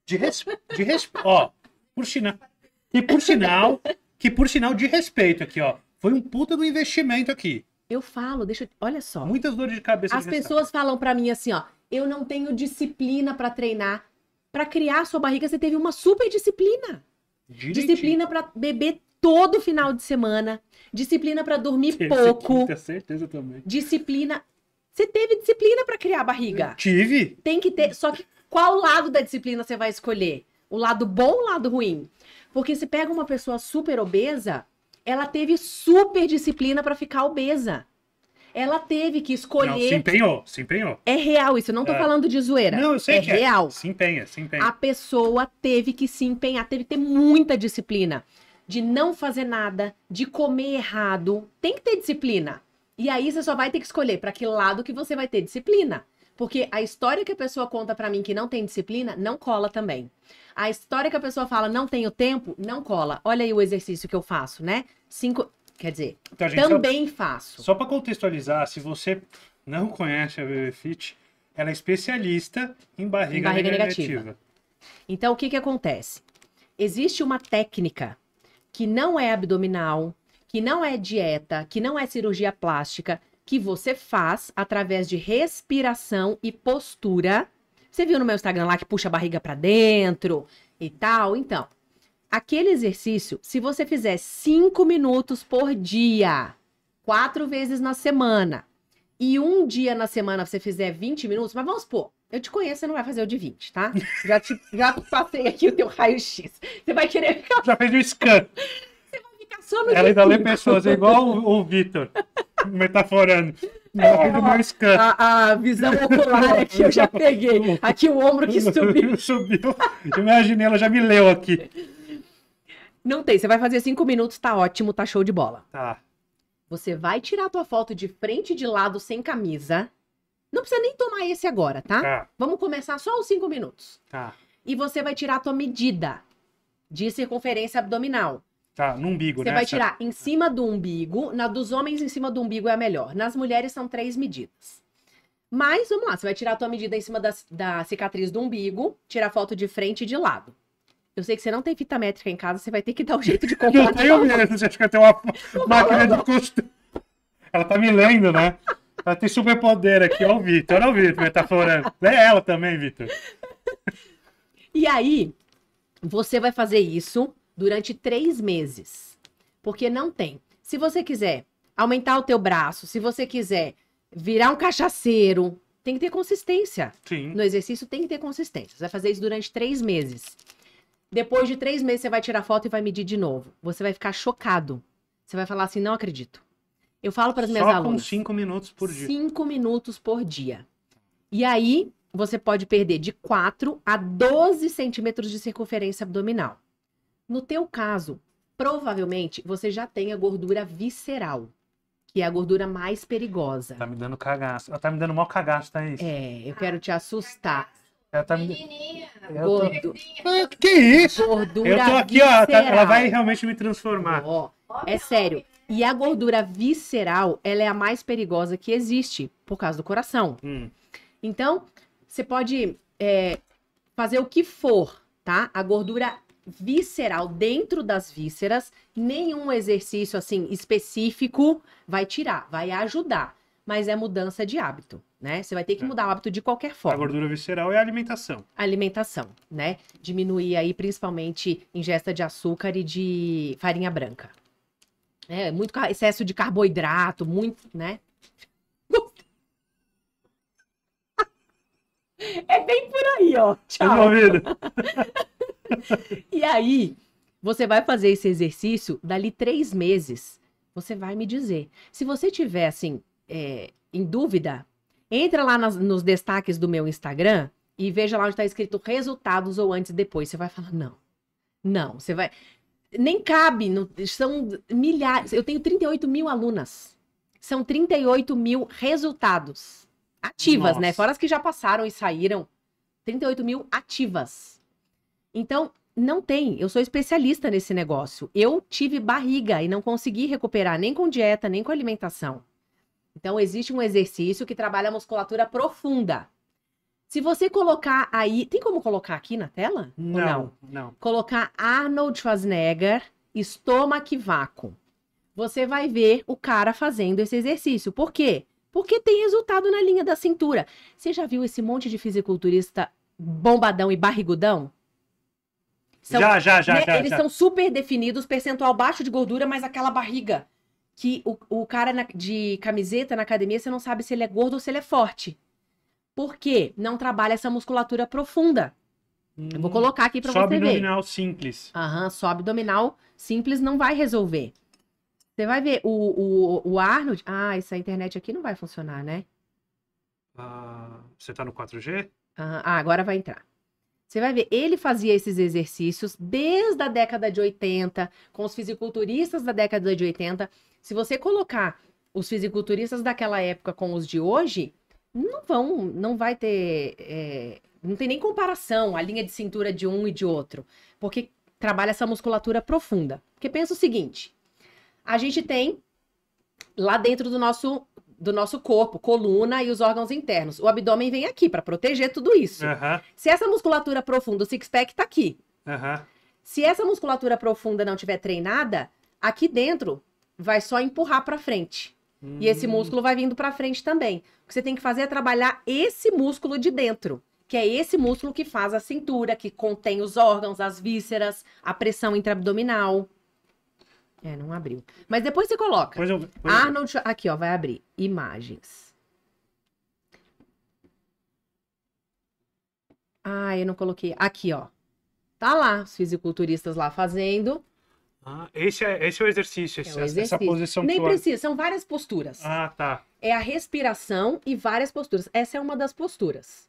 De respeito. De res... ó, por sinal. E por sinal, que por sinal de respeito aqui, ó. Foi um puta do investimento aqui. Eu falo, deixa eu... Olha só. Muitas dores de cabeça. As pessoas falam para mim assim, ó. Eu não tenho disciplina para treinar. Para criar sua barriga, você teve uma super disciplina. Direitinho. Disciplina para beber todo final de semana. Disciplina para dormir Terça, pouco. Tenho certeza também. Disciplina. Você teve disciplina para criar barriga? Eu tive. Tem que ter. Só que qual lado da disciplina você vai escolher? O lado bom ou o lado ruim? Porque se pega uma pessoa super obesa, ela teve super disciplina para ficar obesa. Ela teve que escolher. Não, se empenhou, se empenhou. É real isso, eu não tô é... falando de zoeira. Não, eu sei é que é. real. É. Se empenha, se empenha. A pessoa teve que se empenhar, teve que ter muita disciplina de não fazer nada, de comer errado. Tem que ter disciplina. E aí você só vai ter que escolher para que lado que você vai ter disciplina. Porque a história que a pessoa conta para mim que não tem disciplina não cola também. A história que a pessoa fala não tenho tempo não cola. Olha aí o exercício que eu faço, né? Cinco, quer dizer, então, gente, também só, faço. Só para contextualizar, se você não conhece a BB Fit, ela é especialista em barriga, em barriga negativa. negativa. Então o que que acontece? Existe uma técnica que não é abdominal, que não é dieta, que não é cirurgia plástica, que você faz através de respiração e postura. Você viu no meu Instagram lá que puxa a barriga para dentro e tal? Então, aquele exercício, se você fizer 5 minutos por dia, quatro vezes na semana, e um dia na semana você fizer 20 minutos, mas vamos supor, eu te conheço, você não vai fazer o de 20, tá? Já, te, já passei aqui o teu raio-x. Você vai querer ficar. Já fez o um scan. Você vai ficar só no. Ela ainda lê pessoas, é igual o, o Vitor, metaforando. Ela fez o meu scan. A, a visão ocular aqui é eu já peguei. Aqui o ombro que subiu. subiu. minha ela já me leu aqui. Não tem, você vai fazer cinco minutos, tá ótimo, tá show de bola. Tá. Você vai tirar a tua foto de frente e de lado sem camisa não precisa nem tomar esse agora, tá? tá. Vamos começar só os cinco minutos. Tá. E você vai tirar a tua medida de circunferência abdominal. Tá, no umbigo, né? Você vai tirar em cima do umbigo. Na dos homens em cima do umbigo é a melhor. Nas mulheres são três medidas. Mas, vamos lá, você vai tirar a tua medida em cima da, da cicatriz do umbigo, tirar foto de frente e de lado. Eu sei que você não tem fita métrica em casa, você vai ter que dar o um jeito de comprar. Eu tenho mesmo, gente, que eu tenho uma máquina de costura. Ela tá me lendo, né? Ela tem poder aqui, ó é o Vitor, olha o Vitor metaforando. Tá é ela também, Vitor. E aí, você vai fazer isso durante três meses, porque não tem. Se você quiser aumentar o teu braço, se você quiser virar um cachaceiro, tem que ter consistência. Sim. No exercício tem que ter consistência. Você vai fazer isso durante três meses. Depois de três meses, você vai tirar foto e vai medir de novo. Você vai ficar chocado. Você vai falar assim: não acredito. Eu falo para as minhas Só alunas. Só com cinco minutos por dia. Cinco minutos por dia. E aí, você pode perder de 4 a 12 centímetros de circunferência abdominal. No teu caso, provavelmente você já tem a gordura visceral, que é a gordura mais perigosa. Tá me dando cagaço. Ela tá me dando mó cagaço, tá isso? É, eu quero te assustar. Ela tá me... Gordo... Ah, que isso? Gordura eu tô aqui, visceral. ó. Tá- ela vai realmente me transformar. Ó, é sério. E a gordura visceral, ela é a mais perigosa que existe, por causa do coração. Hum. Então, você pode é, fazer o que for, tá? A gordura visceral dentro das vísceras, nenhum exercício assim específico vai tirar, vai ajudar, mas é mudança de hábito, né? Você vai ter que é. mudar o hábito de qualquer forma. A gordura visceral é a alimentação. alimentação, né? Diminuir aí principalmente ingesta de açúcar e de farinha branca. É, muito excesso de carboidrato, muito, né? É bem por aí, ó. Tchau. e aí, você vai fazer esse exercício dali três meses. Você vai me dizer. Se você tiver, assim, é, em dúvida, entra lá nas, nos destaques do meu Instagram e veja lá onde está escrito resultados ou antes e depois. Você vai falar, não. Não, você vai nem cabe, no, são milhares. Eu tenho 38 mil alunas. São 38 mil resultados. Ativas, né? Nossa. né? Fora as que já passaram e saíram. 38 mil ativas. Então, não tem. Eu sou especialista nesse negócio. Eu tive barriga e não consegui recuperar nem com dieta, nem com alimentação. Então, existe um exercício que trabalha a musculatura profunda. Se você colocar aí. Tem como colocar aqui na tela? Não, não? não. Colocar Arnold Schwarzenegger, estômago vácuo. Você vai ver o cara fazendo esse exercício. Por quê? Porque tem resultado na linha da cintura. Você já viu esse monte de fisiculturista bombadão e barrigudão? São, já, já, já, né, já Eles já. são super definidos, percentual baixo de gordura, mas aquela barriga. Que o, o cara na, de camiseta na academia, você não sabe se ele é gordo ou se ele é forte porque não trabalha essa musculatura profunda. Hum, Eu vou hum, colocar aqui para você ver. Só abdominal simples. Aham, só abdominal simples não vai resolver. Você vai ver, o, o, o Arnold... Ah, essa internet aqui não vai funcionar, né? Ah, você tá no 4G? ah, agora vai entrar. Você vai ver, ele fazia esses exercícios desde a década de 80, com os fisiculturistas da década de 80. Se você colocar os fisiculturistas daquela época com os de hoje, não vão, não vai ter, é, não tem nem comparação a linha de cintura de um e de outro, porque trabalha essa musculatura profunda. Porque pensa o seguinte, a gente tem lá dentro do nosso do nosso corpo, coluna e os órgãos internos. O abdômen vem aqui para proteger tudo isso. Uhum. Se essa musculatura profunda, o six-pack tá aqui. Uhum. Se essa musculatura profunda não tiver treinada, aqui dentro vai só empurrar para frente. Hum. E esse hum. músculo vai vindo para frente também. O que você tem que fazer é trabalhar esse músculo de dentro, que é esse músculo que faz a cintura, que contém os órgãos, as vísceras, a pressão intraabdominal. É, não abriu. Mas depois você coloca. Pois eu, pois Arnold, eu... aqui ó, vai abrir imagens. Ah, eu não coloquei. Aqui, ó. Tá lá, os fisiculturistas lá fazendo. Ah, esse, é, esse é o exercício, é esse, é o exercício. essa posição Nem precisa, eu... são várias posturas. Ah, tá. É a respiração e várias posturas. Essa é uma das posturas.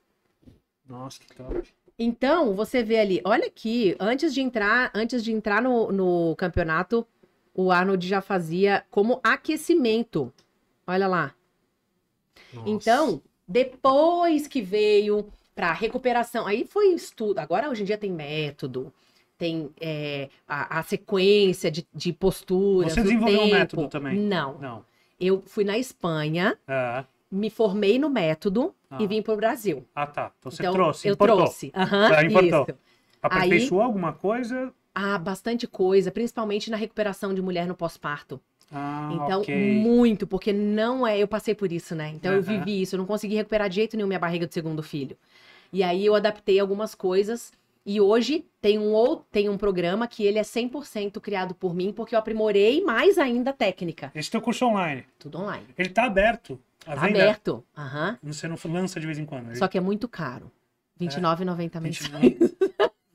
Nossa, que top. Então, você vê ali, olha aqui, antes de entrar, antes de entrar no, no campeonato, o Arnold já fazia como aquecimento. Olha lá. Nossa. Então, depois que veio para recuperação, aí foi estudo. Agora hoje em dia tem método tem é, a, a, sequência de, de postura. Você desenvolveu tempo. um método também? Não. Não. Eu fui na Espanha, ah. me formei no método ah. e vim para o Brasil. Ah, tá. Então você então, trouxe, eu importou. trouxe. Uhum, Isso. Aperfeiçoou Aí, alguma coisa? Ah, bastante coisa, principalmente na recuperação de mulher no pós-parto. Ah, então, okay. muito, porque não é. Eu passei por isso, né? Então, uhum. eu vivi isso. Eu não consegui recuperar de jeito nenhum minha barriga do segundo filho. E aí, eu adaptei algumas coisas e hoje tem um outro, tem um programa que ele é 100% criado por mim, porque eu aprimorei mais ainda a técnica. Esse teu curso online? Tudo online. Ele tá aberto. Tá venda. aberto. Uhum. Você não lança de vez em quando. Ele... É Só que é muito caro. R$29,90 é, mensais. 29...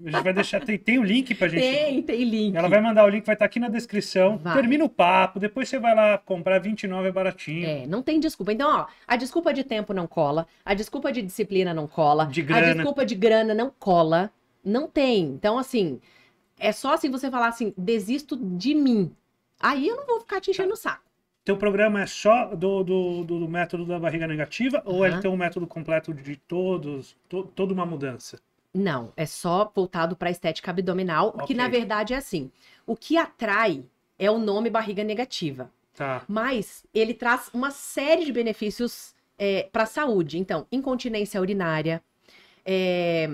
A gente vai deixar. Tem, tem o um link pra gente. Tem, tem link. Ela vai mandar o link, vai estar tá aqui na descrição. Vai. Termina o papo, depois você vai lá comprar 29 é baratinho. É, não tem desculpa. Então, ó, a desculpa de tempo não cola, a desculpa de disciplina não cola, de grana. a desculpa de grana não cola. Não tem. Então, assim, é só assim você falar assim, desisto de mim. Aí eu não vou ficar te enchendo o tá. saco. Teu programa é só do, do, do, do método da barriga negativa uhum. ou ele tem um método completo de todos, to, toda uma mudança? Não, é só voltado para estética abdominal, okay. que na verdade é assim. O que atrai é o nome barriga negativa. Tá. Mas ele traz uma série de benefícios é, eh, para a saúde. Então, incontinência urinária, é,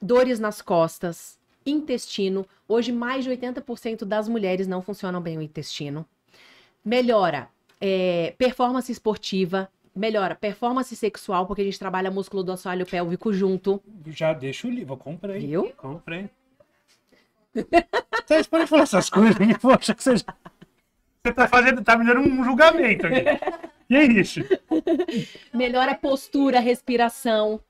dores nas costas, intestino. Hoje, mais de 80% das mulheres não funcionam bem o intestino. Melhora é, performance esportiva, melhora performance sexual, porque a gente trabalha músculo do assoalho pélvico junto. Já deixa o livro, comprei. Viu? Comprei. Vocês podem falar essas coisas, hein? Poxa, que Você tá fazendo, tá me dando um julgamento aqui. E é isso. Melhora postura, respiração.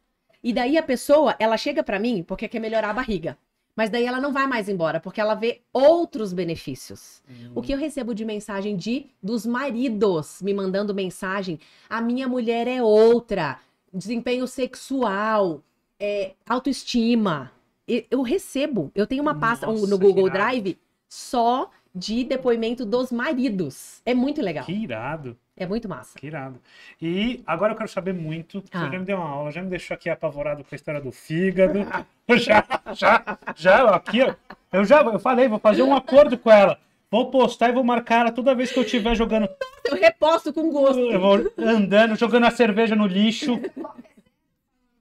E daí a pessoa, ela chega para mim porque quer melhorar a barriga. Mas daí ela não vai mais embora, porque ela vê outros benefícios. Uhum. O que eu recebo de mensagem de dos maridos me mandando mensagem: a minha mulher é outra, desempenho sexual, é, autoestima. Eu, eu, recebo, eu tenho uma pasta Nossa, um, no Google Drive só de depoimento dos maridos. É muito legal. Que irado. É muito massa. Que irado. E agora eu quero saber muito. Ah. Você já me deu uma aula, já me deixou aqui apavorado com a história do fígado. já, já, já, aqui, ó. Eu já eu falei, vou fazer um acordo com ela. Vou postar e vou marcar ela toda vez que eu estiver jogando. Eu reposto com gosto. Eu vou andando, jogando a cerveja no lixo.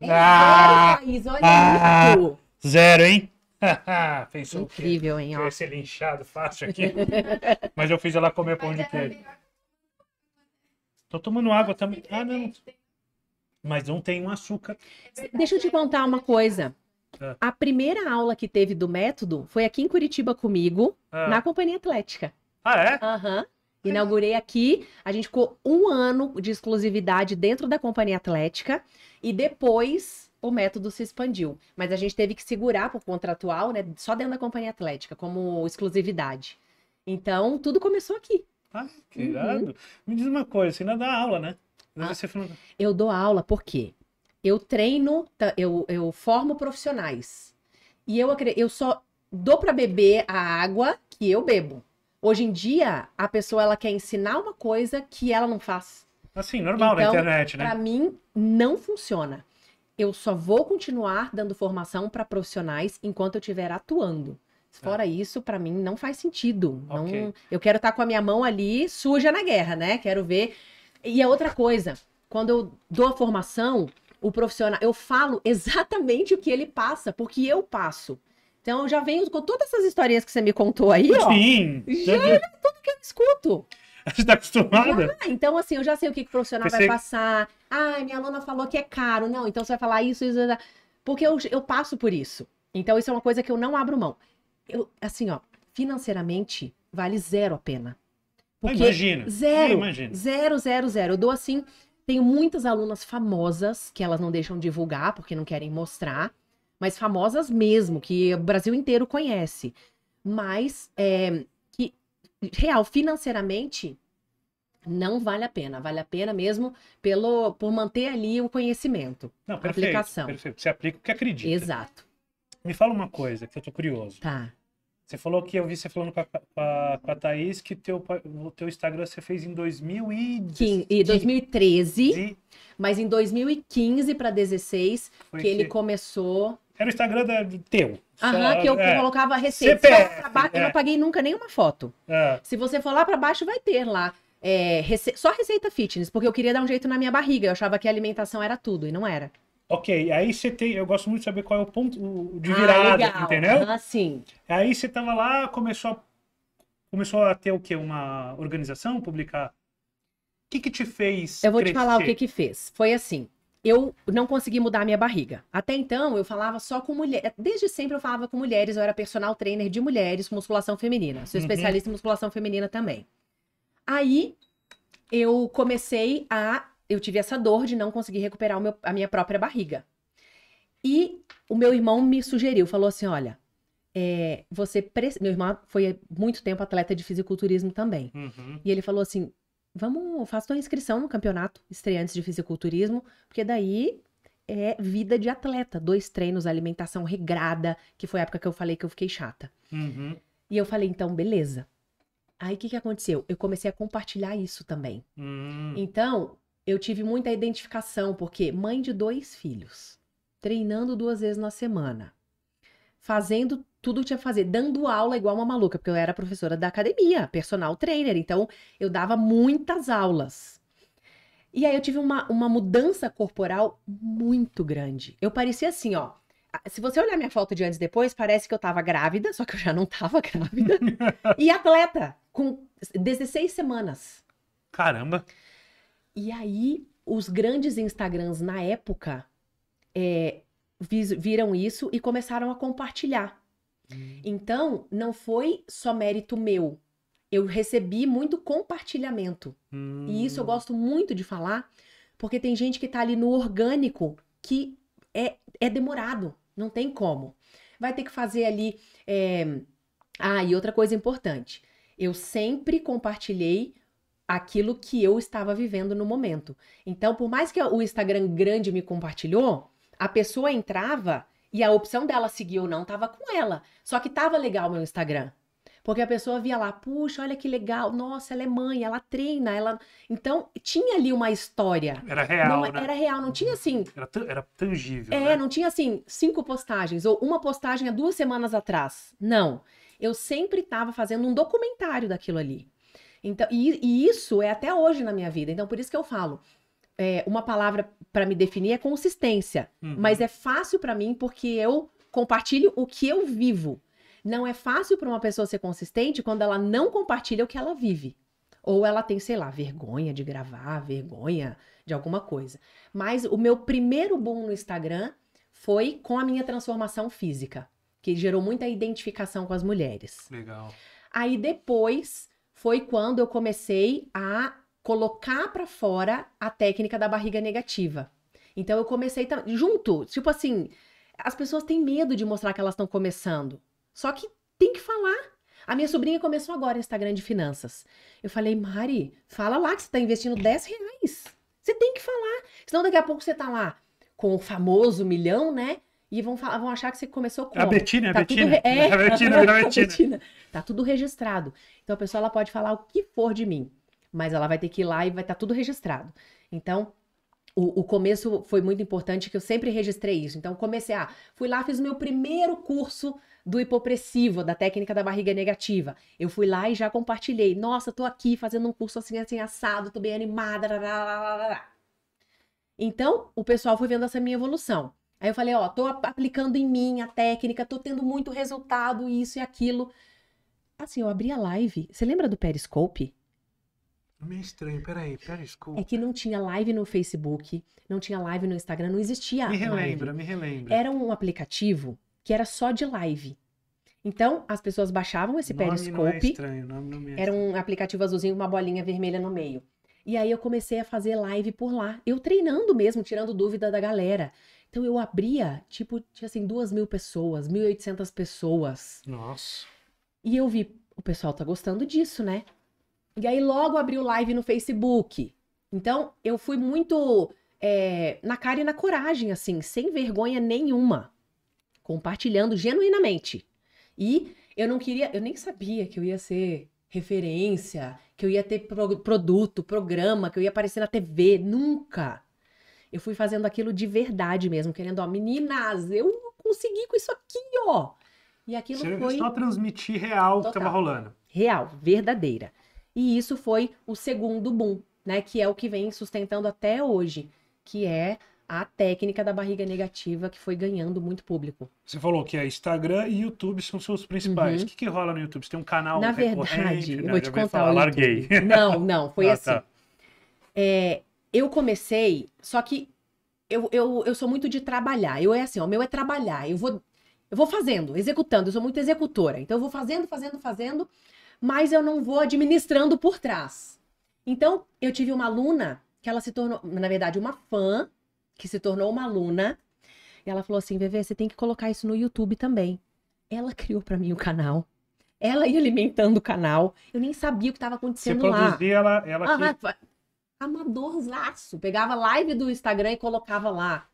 É, ah, Thaís, olha ah, isso. Zero, hein? Pensou Incrível, hein? Ó. Eu linchado fácil aqui. Mas eu fiz ela comer pão de é queijo. Tô tomando água também. Ah, não. Mas não tem um açúcar. É Deixa eu te é contar uma coisa. Ah. A primeira aula que teve do método foi aqui em Curitiba comigo, ah. na Companhia Atlética. Ah, é? Aham. Uhum. Inaugurei aqui, a gente ficou um ano de exclusividade dentro da Companhia Atlética e depois o método se expandiu. Mas a gente teve que segurar por contratual, né? Só dentro da Companhia Atlética, como exclusividade. Então, tudo começou aqui. Ah, que uhum. irado. Uhum. Me diz uma coisa, você ainda dá aula, né? Ah, Eu dou aula porque eu treino, eu, eu formo profissionais. E eu, eu só dou para beber a água que eu bebo. Hoje em dia, a pessoa ela quer ensinar uma coisa que ela não faz. Assim, normal então, na internet, né? Para mim, não funciona. Eu só vou continuar dando formação para profissionais enquanto eu estiver atuando. Fora é. isso, para mim não faz sentido. Okay. Não, eu quero estar tá com a minha mão ali suja na guerra, né? Quero ver. E a outra coisa, quando eu dou a formação, o profissional, eu falo exatamente o que ele passa, porque eu passo. Então já venho com todas essas historinhas que você me contou aí, ó. Sim. Já é tudo que eu escuto. Você tá acostumada? Ah, então, assim, eu já sei o que, que o profissional Pensei... vai passar. Ah, minha aluna falou que é caro. Não, então você vai falar isso, isso, isso. Porque eu, eu passo por isso. Então, isso é uma coisa que eu não abro mão eu, assim, ó, financeiramente vale zero a pena. Ah, porque imagina. Ah, zero, imagina. zero, zero, zero. Eu dou assim, tenho muitas alunas famosas que elas não deixam divulgar porque não querem mostrar, mas famosas mesmo, que o Brasil inteiro conhece. Mas é, que, real, financeiramente, não vale a pena. Vale a pena mesmo pelo, por manter ali o conhecimento. Não, perfeito, aplicação. Perfeito. Você aplica o que acredita. Exato. Me fala uma coisa que eu tô curioso. Tá. Você falou que eu vi você falando com a, com a, com a Thaís que teu, o teu Instagram você fez em e 2013, e... mas em 2015 para 16 que, ele começou. Era o Instagram da, teu. Aham, só, que eu é, colocava receita. CPF, baixo, é. Eu não paguei nunca nenhuma foto. É. Se você for lá para baixo, vai ter lá. É, rece... Só receita fitness, porque eu queria dar um jeito na minha barriga. Eu achava que a alimentação era tudo e não era. Ok, aí você tem. Eu gosto muito de saber qual é o ponto de ah, virada, ah, entendeu? Ah, sim. Aí você tava lá, começou a, começou a ter o quê? Uma organização, publicar. O que, que te fez? Eu vou crescer? te falar o que que fez. Foi assim. Eu não consegui mudar a minha barriga. Até então, eu falava só com mulheres. Desde sempre eu falava com mulheres. Eu era personal trainer de mulheres, musculação feminina. Sou uhum. especialista em musculação feminina também. Aí eu comecei a eu tive essa dor de não conseguir recuperar meu, a minha própria barriga. E o meu irmão me sugeriu, falou assim: olha, é, você. Pre... Meu irmão foi muito tempo atleta de fisiculturismo também. Uhum. E ele falou assim: vamos, faça tua inscrição no campeonato estreantes de fisiculturismo, porque daí é vida de atleta. Dois treinos, alimentação regrada, que foi a época que eu falei que eu fiquei chata. Uhum. E eu falei: então, beleza. Aí o que, que aconteceu? Eu comecei a compartilhar isso também. Uhum. Então, eu tive muita identificação, porque mãe de dois filhos, treinando duas vezes na semana, fazendo tudo que tinha que fazer, dando aula igual uma maluca, porque eu era professora da academia, personal trainer, então eu dava muitas aulas. E aí eu tive uma, uma mudança corporal muito grande. Eu parecia assim, ó. Se você olhar minha foto de antes e depois, parece que eu tava grávida, só que eu já não tava grávida. e atleta, com 16 semanas. Caramba! E aí, os grandes Instagrams na época é, viram isso e começaram a compartilhar. Hum. Então, não foi só mérito meu. Eu recebi muito compartilhamento. Hum. E isso eu hum. gosto muito de falar, porque tem gente que tá ali no orgânico que é, é demorado, não tem como. Vai ter que fazer ali. É... Ah, e outra coisa importante. Eu sempre compartilhei aquilo que eu estava vivendo no momento. Então, por mais que o Instagram grande me compartilhou, a pessoa entrava e a opção dela seguir ou não estava com ela. Só que estava legal o meu Instagram. Porque a pessoa via lá, puxa, olha que legal, nossa, ela é mãe, ela treina, ela. Então, tinha ali uma história. Era real. Não, é, né? Era real, não tinha assim. Era, era tangível. É, né? não tinha assim, cinco postagens, ou uma postagem há duas semanas atrás. Não. Eu sempre estava fazendo um documentário daquilo ali. Então, e, e isso é até hoje na minha vida. Então, por isso que eu falo. É, uma palavra para me definir é consistência. Uhum. Mas é fácil para mim porque eu compartilho o que eu vivo. Não é fácil para uma pessoa ser consistente quando ela não compartilha o que ela vive. Ou ela tem, sei lá, vergonha de gravar, vergonha de alguma coisa. Mas o meu primeiro boom no Instagram foi com a minha transformação física, que gerou muita identificação com as mulheres. Legal. Aí depois foi quando eu comecei a colocar para fora a técnica da barriga negativa. Então eu comecei junto, tipo assim, as pessoas têm medo de mostrar que elas estão começando. Só que tem que falar. A minha sobrinha começou agora o Instagram de finanças. Eu falei, Mari, fala lá que você está investindo 10 reais. Você tem que falar. Senão daqui a pouco você tá lá com o famoso milhão, né? E vão, falar, vão achar que você começou com A Betina, tá a Betina. Re... É, a Betina, a Betina. Tá tudo registrado. Então a pessoa ela pode falar o que for de mim, mas ela vai ter que ir lá e vai estar tá tudo registrado. Então, o, o, começo foi muito importante, que eu sempre registrei isso. Então, comecei a. Ah, fui lá, fiz o meu primeiro curso do hipopressivo, da técnica da barriga negativa. Eu fui lá e já compartilhei. Nossa, tô aqui fazendo um curso assim, assim, assado, tô bem animada. então, o pessoal foi vendo essa minha evolução. Aí eu falei, ó, tô aplicando em mim a técnica, tô tendo muito resultado, isso e aquilo. Assim, eu abri a live. Você lembra do Periscope? Meio estranho, peraí, Periscope. É que não tinha live no Facebook, não tinha live no Instagram, não existia. Me relembra, live. me relembra. Era um aplicativo que era só de live. Então, as pessoas baixavam esse nome Periscope. Não é estranho, nome não é estranho. Era um aplicativo azulzinho com uma bolinha vermelha no meio. E aí eu comecei a fazer live por lá, eu treinando mesmo, tirando dúvida da galera. Então eu abria, tipo, tinha assim, duas mil pessoas, 1.800 pessoas. Nossa. E eu vi, o pessoal tá gostando disso, né? E aí logo abri o live no Facebook. Então eu fui muito é, na cara e na coragem, assim, sem vergonha nenhuma. Compartilhando genuinamente. E eu não queria, eu nem sabia que eu ia ser referência, que eu ia ter pro, produto, programa, que eu ia aparecer na TV. Nunca eu fui fazendo aquilo de verdade mesmo, querendo, ó, meninas, eu consegui com isso aqui, ó. E aquilo Você foi. só transmitir real o que estava rolando. Real, verdadeira. E isso foi o segundo boom, né? Que é o que vem sustentando até hoje, que é a técnica da barriga negativa que foi ganhando muito público. Você falou que é Instagram e YouTube são seus principais. Uhum. O que, que rola no YouTube? Você tem um canal Na verdade, né? eu vou te contar. Falar, larguei. Não, não, foi ah, assim. Tá. É, eu comecei, só que eu, eu, eu sou muito de trabalhar. Eu é assim, ó, o meu é trabalhar. Eu vou, eu vou fazendo, executando, eu sou muito executora. Então eu vou fazendo, fazendo, fazendo, mas eu não vou administrando por trás. Então, eu tive uma aluna que ela se tornou, na verdade, uma fã, que se tornou uma aluna. E ela falou assim: Vevê, você tem que colocar isso no YouTube também. Ela criou para mim o canal ela ia alimentando o canal. Eu nem sabia o que estava acontecendo Você produzia, lá. Ela, ela ah, que amadorzaço. Pegava live do Instagram e colocava lá.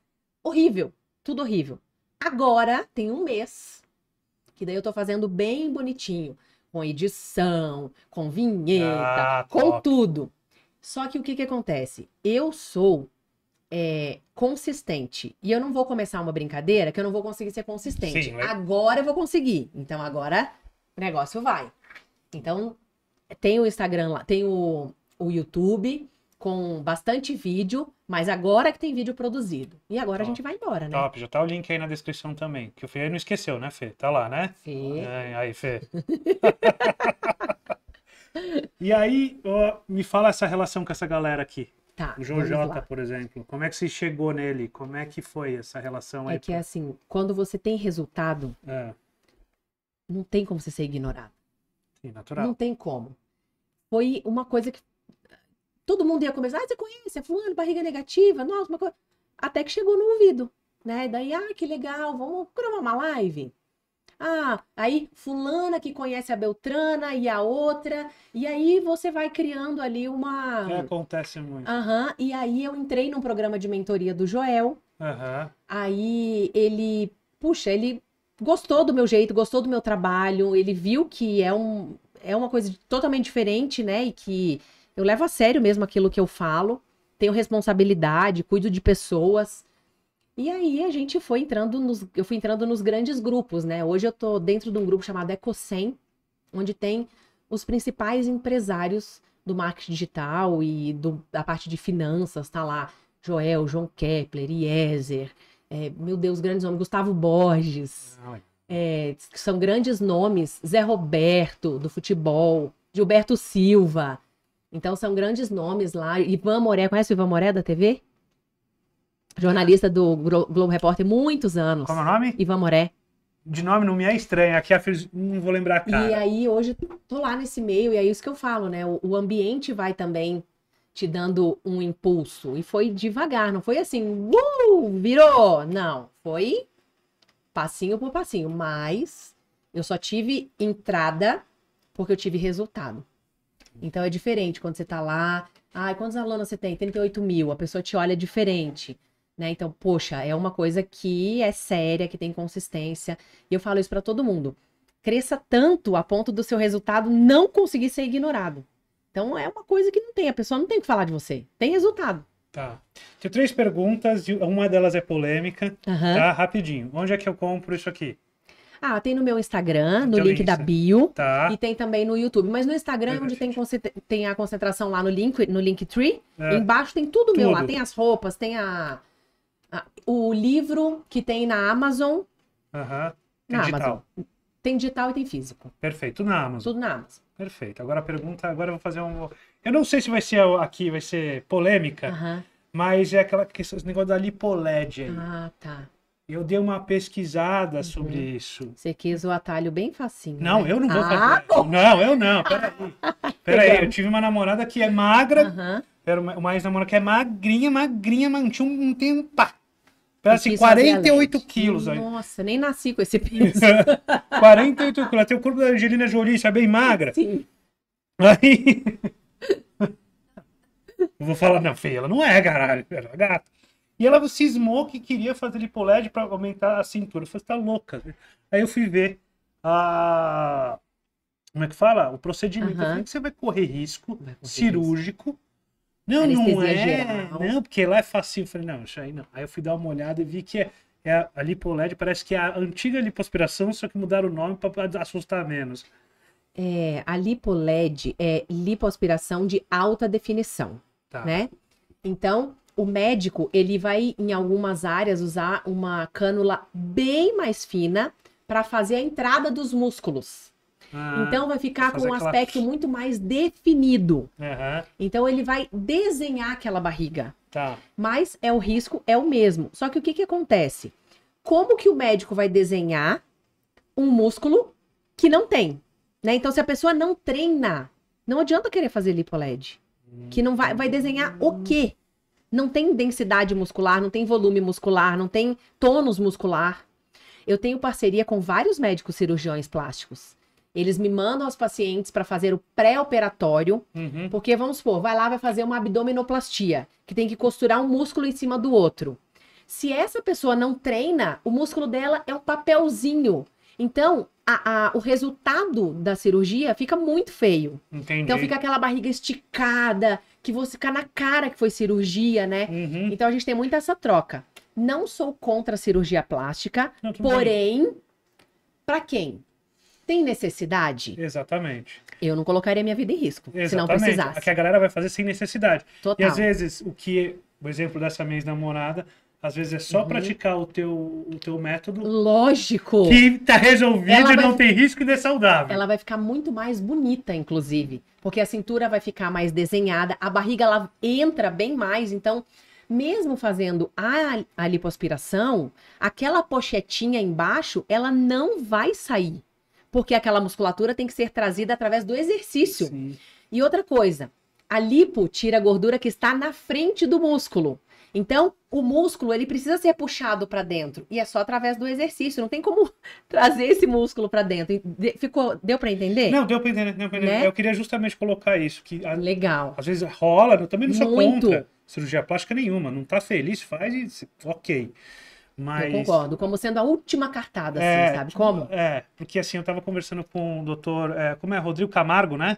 Horrível, tudo horrível. Agora tem um mês que daí eu tô fazendo bem bonitinho, com edição, com vinheta, ah, com tudo. Só que o que que acontece? Eu sou é, consistente. E eu não vou começar uma brincadeira que eu não vou conseguir ser consistente. Sim, mas... Agora eu vou conseguir. Então agora o negócio vai. Então tem o Instagram lá, tem o, o YouTube, com bastante vídeo, mas agora que tem vídeo produzido. E agora Top. a gente vai embora, né? Top, já tá o link aí na descrição também. Que o Fê não esqueceu, né, Fê? Tá lá, né? Fê. É, aí, Fê. e aí, ó, me fala essa relação com essa galera aqui. Tá, o João Jota, por exemplo. Como é que você chegou nele? Como é que foi essa relação é aí? É que pra... É assim, quando você tem resultado, é. não tem como você ser ignorado. Sim, natural. Não tem como. Foi uma coisa que todo mundo ia começar, ah, você conhece, é fulano, barriga negativa, nossa, uma coisa. Até que chegou no ouvido, né? Daí, ah, que legal, vamos gravar uma live. Ah, aí fulana que conhece a Beltrana e a outra, e aí você vai criando ali uma. É, acontece muito. Aham, uhum, e aí eu entrei num programa de mentoria do Joel. Uhum. Aí ele, puxa, ele gostou do meu jeito, gostou do meu trabalho, ele viu que é um, é uma coisa totalmente diferente, né? E que eu levo a sério mesmo aquilo que eu falo, tenho responsabilidade, cuido de pessoas. E aí a gente foi entrando nos, eu fui entrando nos grandes grupos, né? Hoje eu tô dentro de um grupo chamado Ecosem, onde tem os principais empresários do marketing digital e do, da parte de finanças, tá lá Joel, João Kepler, Iezer, é, meu Deus, grandes nomes, Gustavo Borges, é, são grandes nomes, Zé Roberto, do futebol, Gilberto Silva, então são grandes nomes lá. Ivan Moré, conhece o Ivan Moré da TV? Jornalista do Globo Repórter, muitos anos. Qual é o nome? Ivan Moré. De nome não me é estranho, aqui a é não vou lembrar a cara. E aí hoje tô lá nesse meio e é isso que eu falo, né? O, o ambiente vai também te dando um impulso. E foi devagar, não foi assim, uh, virou! Não, foi passinho por passinho. Mas eu só tive entrada porque eu tive resultado. Então é diferente quando você está lá. Ai, ah, quantos alunos você tem? 38 mil. A pessoa te olha diferente. Né? Então, poxa, é uma coisa que é séria, que tem consistência. E eu falo isso para todo mundo. Cresça tanto a ponto do seu resultado não conseguir ser ignorado. Então, é uma coisa que não tem. A pessoa não tem que falar de você. Tem resultado. Tá. Tenho três perguntas, uma delas é polêmica. Uhum. Tá? Rapidinho. Onde é que eu compro isso aqui? Ah, tem no meu Instagram, no link isso. da bio. Tá. E tem também no YouTube. Mas no Instagram, é onde tem, tem, a concentração lá no link, no Linktree, é. embaixo tem tudo, tudo, meu lá. Tem as roupas, tem a, a o livro que tem na Amazon. Aham. Tem na digital. Amazon. Tem digital e tem físico. Perfeito, tudo na Amazon. Tudo na Amazon. Perfeito. Agora a pergunta, agora eu vou fazer um. Eu não sei se vai ser aqui, vai ser polêmica, mas é aquela questão, esse negócio da lipolédia. Ah, tá. Eu dei uma pesquisada uhum. sobre isso. Você quis o atalho bem facinho. Não, né? eu não vou ah, fazer. Não, eu não. Peraí. Peraí, eu tive uma namorada que é magra. Uhum. Era uma ex-namorada que é magrinha, magrinha, mas tinha um, tempo. um pá. Parece assim, 48 quilos. Aí. Nossa, nem nasci com esse peso. 48 quilos. Ela tem o corpo da Angelina Jolie, é bem magra. Sim. Aí. Eu vou falar, não, feia, ela não é, caralho, ela é gata. E ela cismou que queria fazer lipoled para aumentar a cintura. Eu falei, tá louca. Né? Aí eu fui ver a. Como é que fala? O procedimento. Uhum. Eu falei, você vai correr risco vai correr cirúrgico. Não, Anestesia não é. Geral. Não, porque lá é fácil. Eu falei, não, isso aí não. Aí eu fui dar uma olhada e vi que é, é a, a lipoled, parece que é a antiga lipoaspiração, só que mudaram o nome para assustar menos. É, a lipoled é lipoaspiração de alta definição, tá. né? Então, o médico ele vai em algumas áreas usar uma cânula bem mais fina para fazer a entrada dos músculos. Ah, então vai ficar com um aspecto aquela... muito mais definido. Uhum. Então ele vai desenhar aquela barriga. Tá. Mas é o risco é o mesmo. Só que o que, que acontece? Como que o médico vai desenhar um músculo que não tem? Né? Então se a pessoa não treina, não adianta querer fazer lipoled, que não vai vai desenhar o quê? não tem densidade muscular, não tem volume muscular, não tem tônus muscular. Eu tenho parceria com vários médicos cirurgiões plásticos. Eles me mandam os pacientes para fazer o pré-operatório, uhum. porque vamos supor, vai lá vai fazer uma abdominoplastia, que tem que costurar um músculo em cima do outro. Se essa pessoa não treina, o músculo dela é um papelzinho. Então, a, a, o resultado da cirurgia fica muito feio. Entendi. Então, fica aquela barriga esticada, que você ficar na cara que foi cirurgia, né? Uhum. Então a gente tem muito essa troca. Não sou contra a cirurgia plástica, Não, porém, para quem? tem necessidade? Exatamente. Eu não colocaria minha vida em risco, Exatamente. se não precisasse. É que a galera vai fazer sem necessidade. Total. E às vezes, o que, o exemplo dessa minha ex-namorada, às vezes é só uhum. praticar o teu, o teu método. Lógico! Que tá resolvido e não tem risco de ser saudável. Ela vai ficar muito mais bonita, inclusive. Porque a cintura vai ficar mais desenhada, a barriga ela entra bem mais. Então, mesmo fazendo a, a lipoaspiração, aquela pochetinha embaixo, ela não vai sair. Porque aquela musculatura tem que ser trazida através do exercício. Sim. E outra coisa, a lipo tira a gordura que está na frente do músculo. Então, o músculo, ele precisa ser puxado para dentro. E é só através do exercício, não tem como trazer esse músculo para dentro. Ficou, deu para entender? Não, deu para entender, deu pra entender. Né? Eu queria justamente colocar isso que a, Legal. Às vezes rola, eu também não sou Muito. contra cirurgia plástica nenhuma, não tá feliz, faz e OK. Mas... Eu concordo, como sendo a última cartada, assim, é, sabe? Como? É, porque assim, eu tava conversando com o doutor, é, como é, Rodrigo Camargo, né?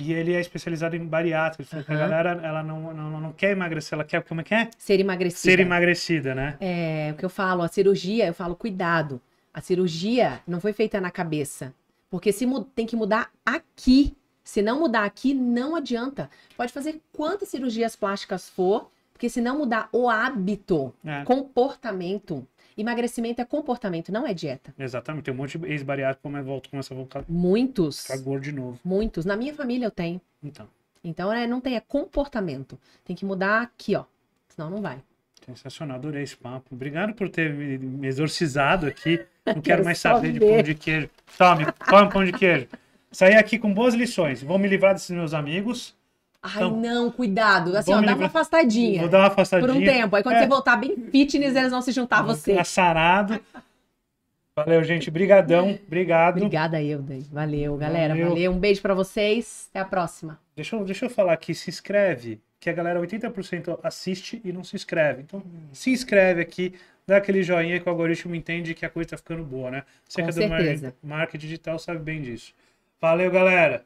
E ele é especializado em bariátrica. Ele falou que a galera ela não, não, não quer emagrecer, ela quer como é que é? Ser emagrecida. Ser emagrecida, né? É, o que eu falo, a cirurgia, eu falo cuidado. A cirurgia não foi feita na cabeça. Porque se tem que mudar aqui. Se não mudar aqui, não adianta. Pode fazer quantas cirurgias plásticas for, porque se não mudar o hábito, é. comportamento, Emagrecimento é comportamento, não é dieta. Exatamente. Tem um monte de ex-bariátrico, mas volta, com a voltar. Muitos. Agora de novo. Muitos. Na minha família eu tenho. Então. Então, é não tem, é comportamento. Tem que mudar aqui, ó. Senão não vai. Sensacional, adorei esse papo. Obrigado por ter me exorcizado aqui. Não quero, quero mais saber de pão de queijo. Tome, tome pão de queijo. Saí aqui com boas lições. Vou me livrar desses meus amigos. Ai, então, não, cuidado. Assim, ó, dá uma afastadinha. Vou dar uma afastadinha. Por um tempo. Aí quando é. você voltar bem fitness, eles vão se juntar a você. Assarado. Valeu, gente. Brigadão. Obrigado. Obrigada, Euden. Valeu, galera. Valeu. Valeu. Um beijo para vocês. Até a próxima. Deixa eu, deixa eu falar aqui. Se inscreve, que a galera 80% assiste e não se inscreve. Então, se inscreve aqui. Dá aquele joinha que o algoritmo entende que a coisa tá ficando boa, né? Você Com que é do marketing digital sabe bem disso. Valeu, galera.